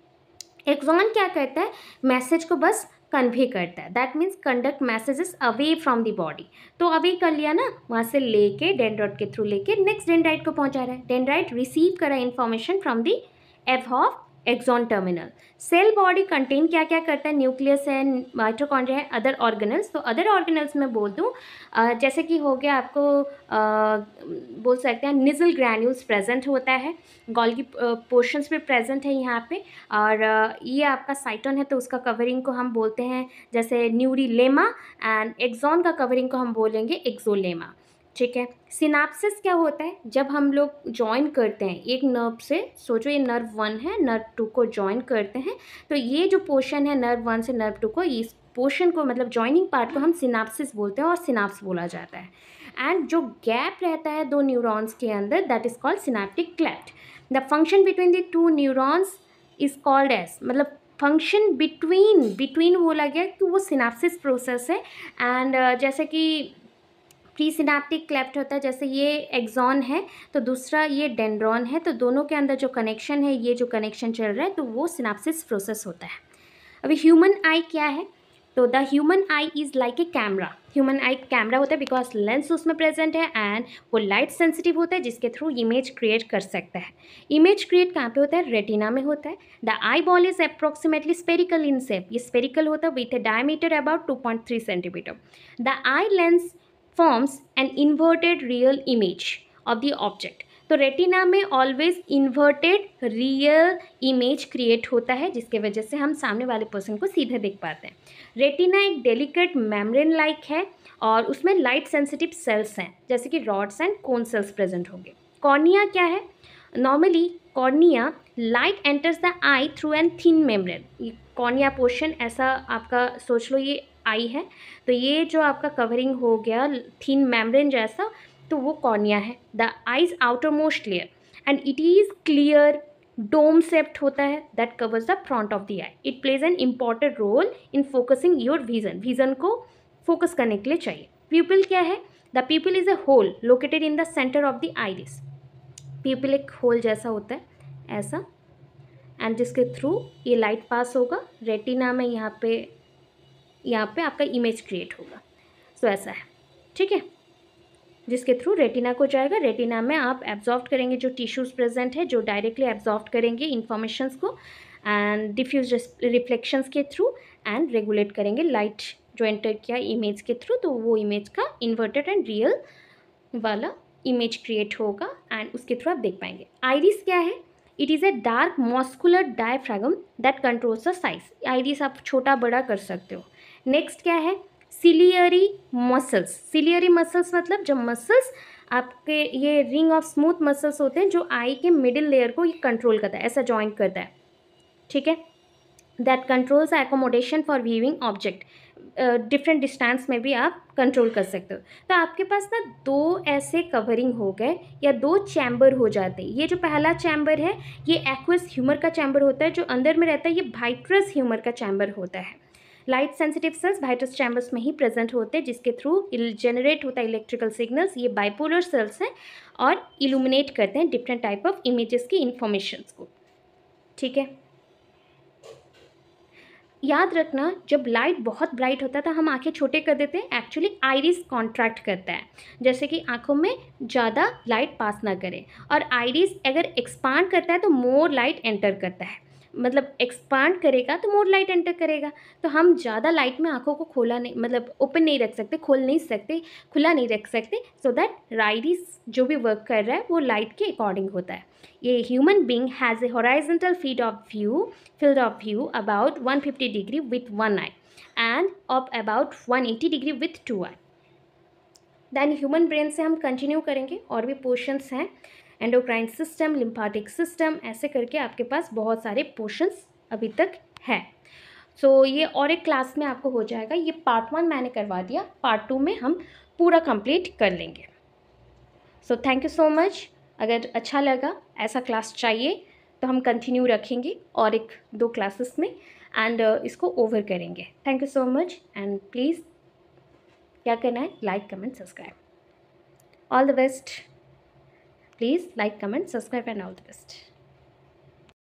एग्जॉन क्या कहता है मैसेज को बस कन्वे करता है that means conduct messages away from the body तो अवे कर लिया ना वहाँ से लेके डेंड्रॉट के थ्रू लेके नेक्स्ट डेंड्राइट को पहुँचा रहा है डेंड्राइट रिसीव करा इन्फॉर्मेशन फ्रॉम दी एव of axon terminal cell body contain क्या क्या करता है न्यूक्लियस है माइट्रोकॉन्ड्रिया है अदर ऑर्गेनल्स तो अदर ऑर्गेनल्स में बोल दूँ जैसे कि हो गया आपको आ, बोल सकते हैं निजल ग्रैन्यूल्स प्रेजेंट होता है की पोर्शंस भी प्रेजेंट है यहाँ पे और ये आपका साइटोन है तो उसका कवरिंग को हम बोलते हैं जैसे लेमा एंड एक्जॉन का कवरिंग को हम बोलेंगे एक्जोलेमा ठीक है सिनाप्सिस क्या होता है जब हम लोग ज्वाइन करते हैं एक नर्व से सोचो ये नर्व वन है नर्व टू को ज्वाइन करते हैं तो ये जो पोर्शन है नर्व वन से नर्व टू को इस पोर्शन को मतलब ज्वाइनिंग पार्ट को हम सिनाप्सिस बोलते हैं और सिनाप्स बोला जाता है एंड जो गैप रहता है दो न्यूरॉन्स के अंदर that is called synaptic cleft the function between the two neurons is called as मतलब फंक्शन बिटवीन बिटवीन बोला गया कि तो वो सिनाप्सिस प्रोसेस है एंड uh, जैसे कि प्री सिनाप्टिक क्लेफ्ट होता है जैसे ये एग्जॉन है तो दूसरा ये डेंड्रॉन है तो दोनों के अंदर जो कनेक्शन है ये जो कनेक्शन चल रहा है तो वो सिनाप्सिस प्रोसेस होता है अभी ह्यूमन आई क्या है तो the human eye is like a camera human eye camera होता है बिकॉज लेंस उसमें प्रेजेंट है एंड वो लाइट सेंसिटिव होता है जिसके थ्रू इमेज क्रिएट कर सकता है इमेज क्रिएट कहाँ पे होता है रेटिना में होता है the eyeball is approximately spherical in shape ये स्पेरिकल होता है with a diameter about two point three centimetre the eye lens forms an inverted real image of the object तो रेटिना में always inverted real image create होता है जिसके वजह से हम सामने वाले पर्सन को सीधे देख पाते हैं रेटिना एक डेलिकेट मेम्ब्रेन लाइक है और उसमें लाइट सेंसिटिव सेल्स हैं जैसे कि rods and cone cells present होंगे कॉर्निया क्या है normally cornea light enters the eye through an thin membrane cornea portion ऐसा आपका सोच लो ये आई है तो ये जो आपका कवरिंग हो गया थीन मेम्ब्रेन जैसा तो वो कॉर्निया है the eye's outermost clear and it is clear dome shaped होता है that covers the front of the eye it plays an important role in focusing your vision vision को focus करने के लिए चाहिए पीपल क्या है the pupil is a hole located in the centre of the iris pupil एक hole जैसा होता है ऐसा एंड जिसके थ्रू ये लाइट पास होगा रेटिना में यहाँ पे यहाँ पे आपका इमेज क्रिएट होगा सो ऐसा है ठीक है जिसके थ्रू रेटिना को जाएगा रेटिना में आप एब्जॉर्व करेंगे जो टिश्यूज़ प्रेजेंट है जो डायरेक्टली एब्जॉर्व करेंगे इन्फॉर्मेशंस को एंड डिफ्यूज रिफ्लेक्शंस के थ्रू एंड रेगुलेट करेंगे लाइट जो एंटर किया इमेज के थ्रू तो वो इमेज का इन्वर्टेड एंड रियल वाला इमेज क्रिएट होगा एंड उसके थ्रू आप देख पाएंगे आइरिस क्या है it is a dark muscular diaphragm that controls the size iris आप छोटा बड़ा कर सकते हो नेक्स्ट क्या है सिलियरी मसल्स सिलियरी मसल्स मतलब जब मसल्स आपके ये रिंग ऑफ स्मूथ मसल्स होते हैं जो आई के मिडिल लेयर को ये कंट्रोल करता है ऐसा जॉइंट करता है ठीक है that controls accommodation for viewing object different distance में भी आप कंट्रोल कर सकते हो तो आपके पास ना दो ऐसे कवरिंग हो गए या दो चैम्बर हो जाते हैं ये जो पहला चैम्बर है ये एक्वस ह्यूमर का चैम्बर होता है जो अंदर में रहता है ये भाइट्रस ह्यूमर का चैम्बर होता है light sensitive cells vitreous chambers में ही प्रेजेंट होते हैं जिसके थ्रू जनरेट होता है इलेक्ट्रिकल सिग्नल्स ये बाइपोलर सेल्स हैं और इल्यूमिनेट करते हैं डिफरेंट टाइप ऑफ इमेजेस की इन्फॉर्मेशंस को ठीक है याद रखना जब लाइट बहुत ब्राइट होता है तो हम आंखें छोटे कर देते हैं एक्चुअली आइरिस कॉन्ट्रैक्ट करता है जैसे कि आंखों में ज़्यादा लाइट पास ना करें और आइरिस अगर एक्सपांड करता है तो मोर लाइट एंटर करता है मतलब एक्सपांड करेगा तो मोर लाइट एंटर करेगा तो हम ज़्यादा लाइट में आँखों को खोला नहीं मतलब ओपन नहीं रख सकते खोल नहीं सकते खुला नहीं रख सकते सो दैट राइडिस जो भी वर्क कर रहा है वो लाइट के अकॉर्डिंग होता है ये human being has a horizontal field of view field of view about one fifty degree with one eye and of about one eighty degree with two eye then human brain से हम continue करेंगे और भी portions हैं endocrine system लिम्फाटिक system ऐसे करके आपके पास बहुत सारे पोर्शंस अभी तक हैं सो so, ये और एक क्लास में आपको हो जाएगा ये पार्ट वन मैंने करवा दिया पार्ट टू में हम पूरा कंप्लीट कर लेंगे so thank you so much अगर अच्छा लगा ऐसा क्लास चाहिए तो हम कंटिन्यू रखेंगे और एक दो क्लासेस में एंड uh, इसको ओवर करेंगे thank you so much and please क्या करना है like comment subscribe all the best Please like, comment, subscribe and all the best.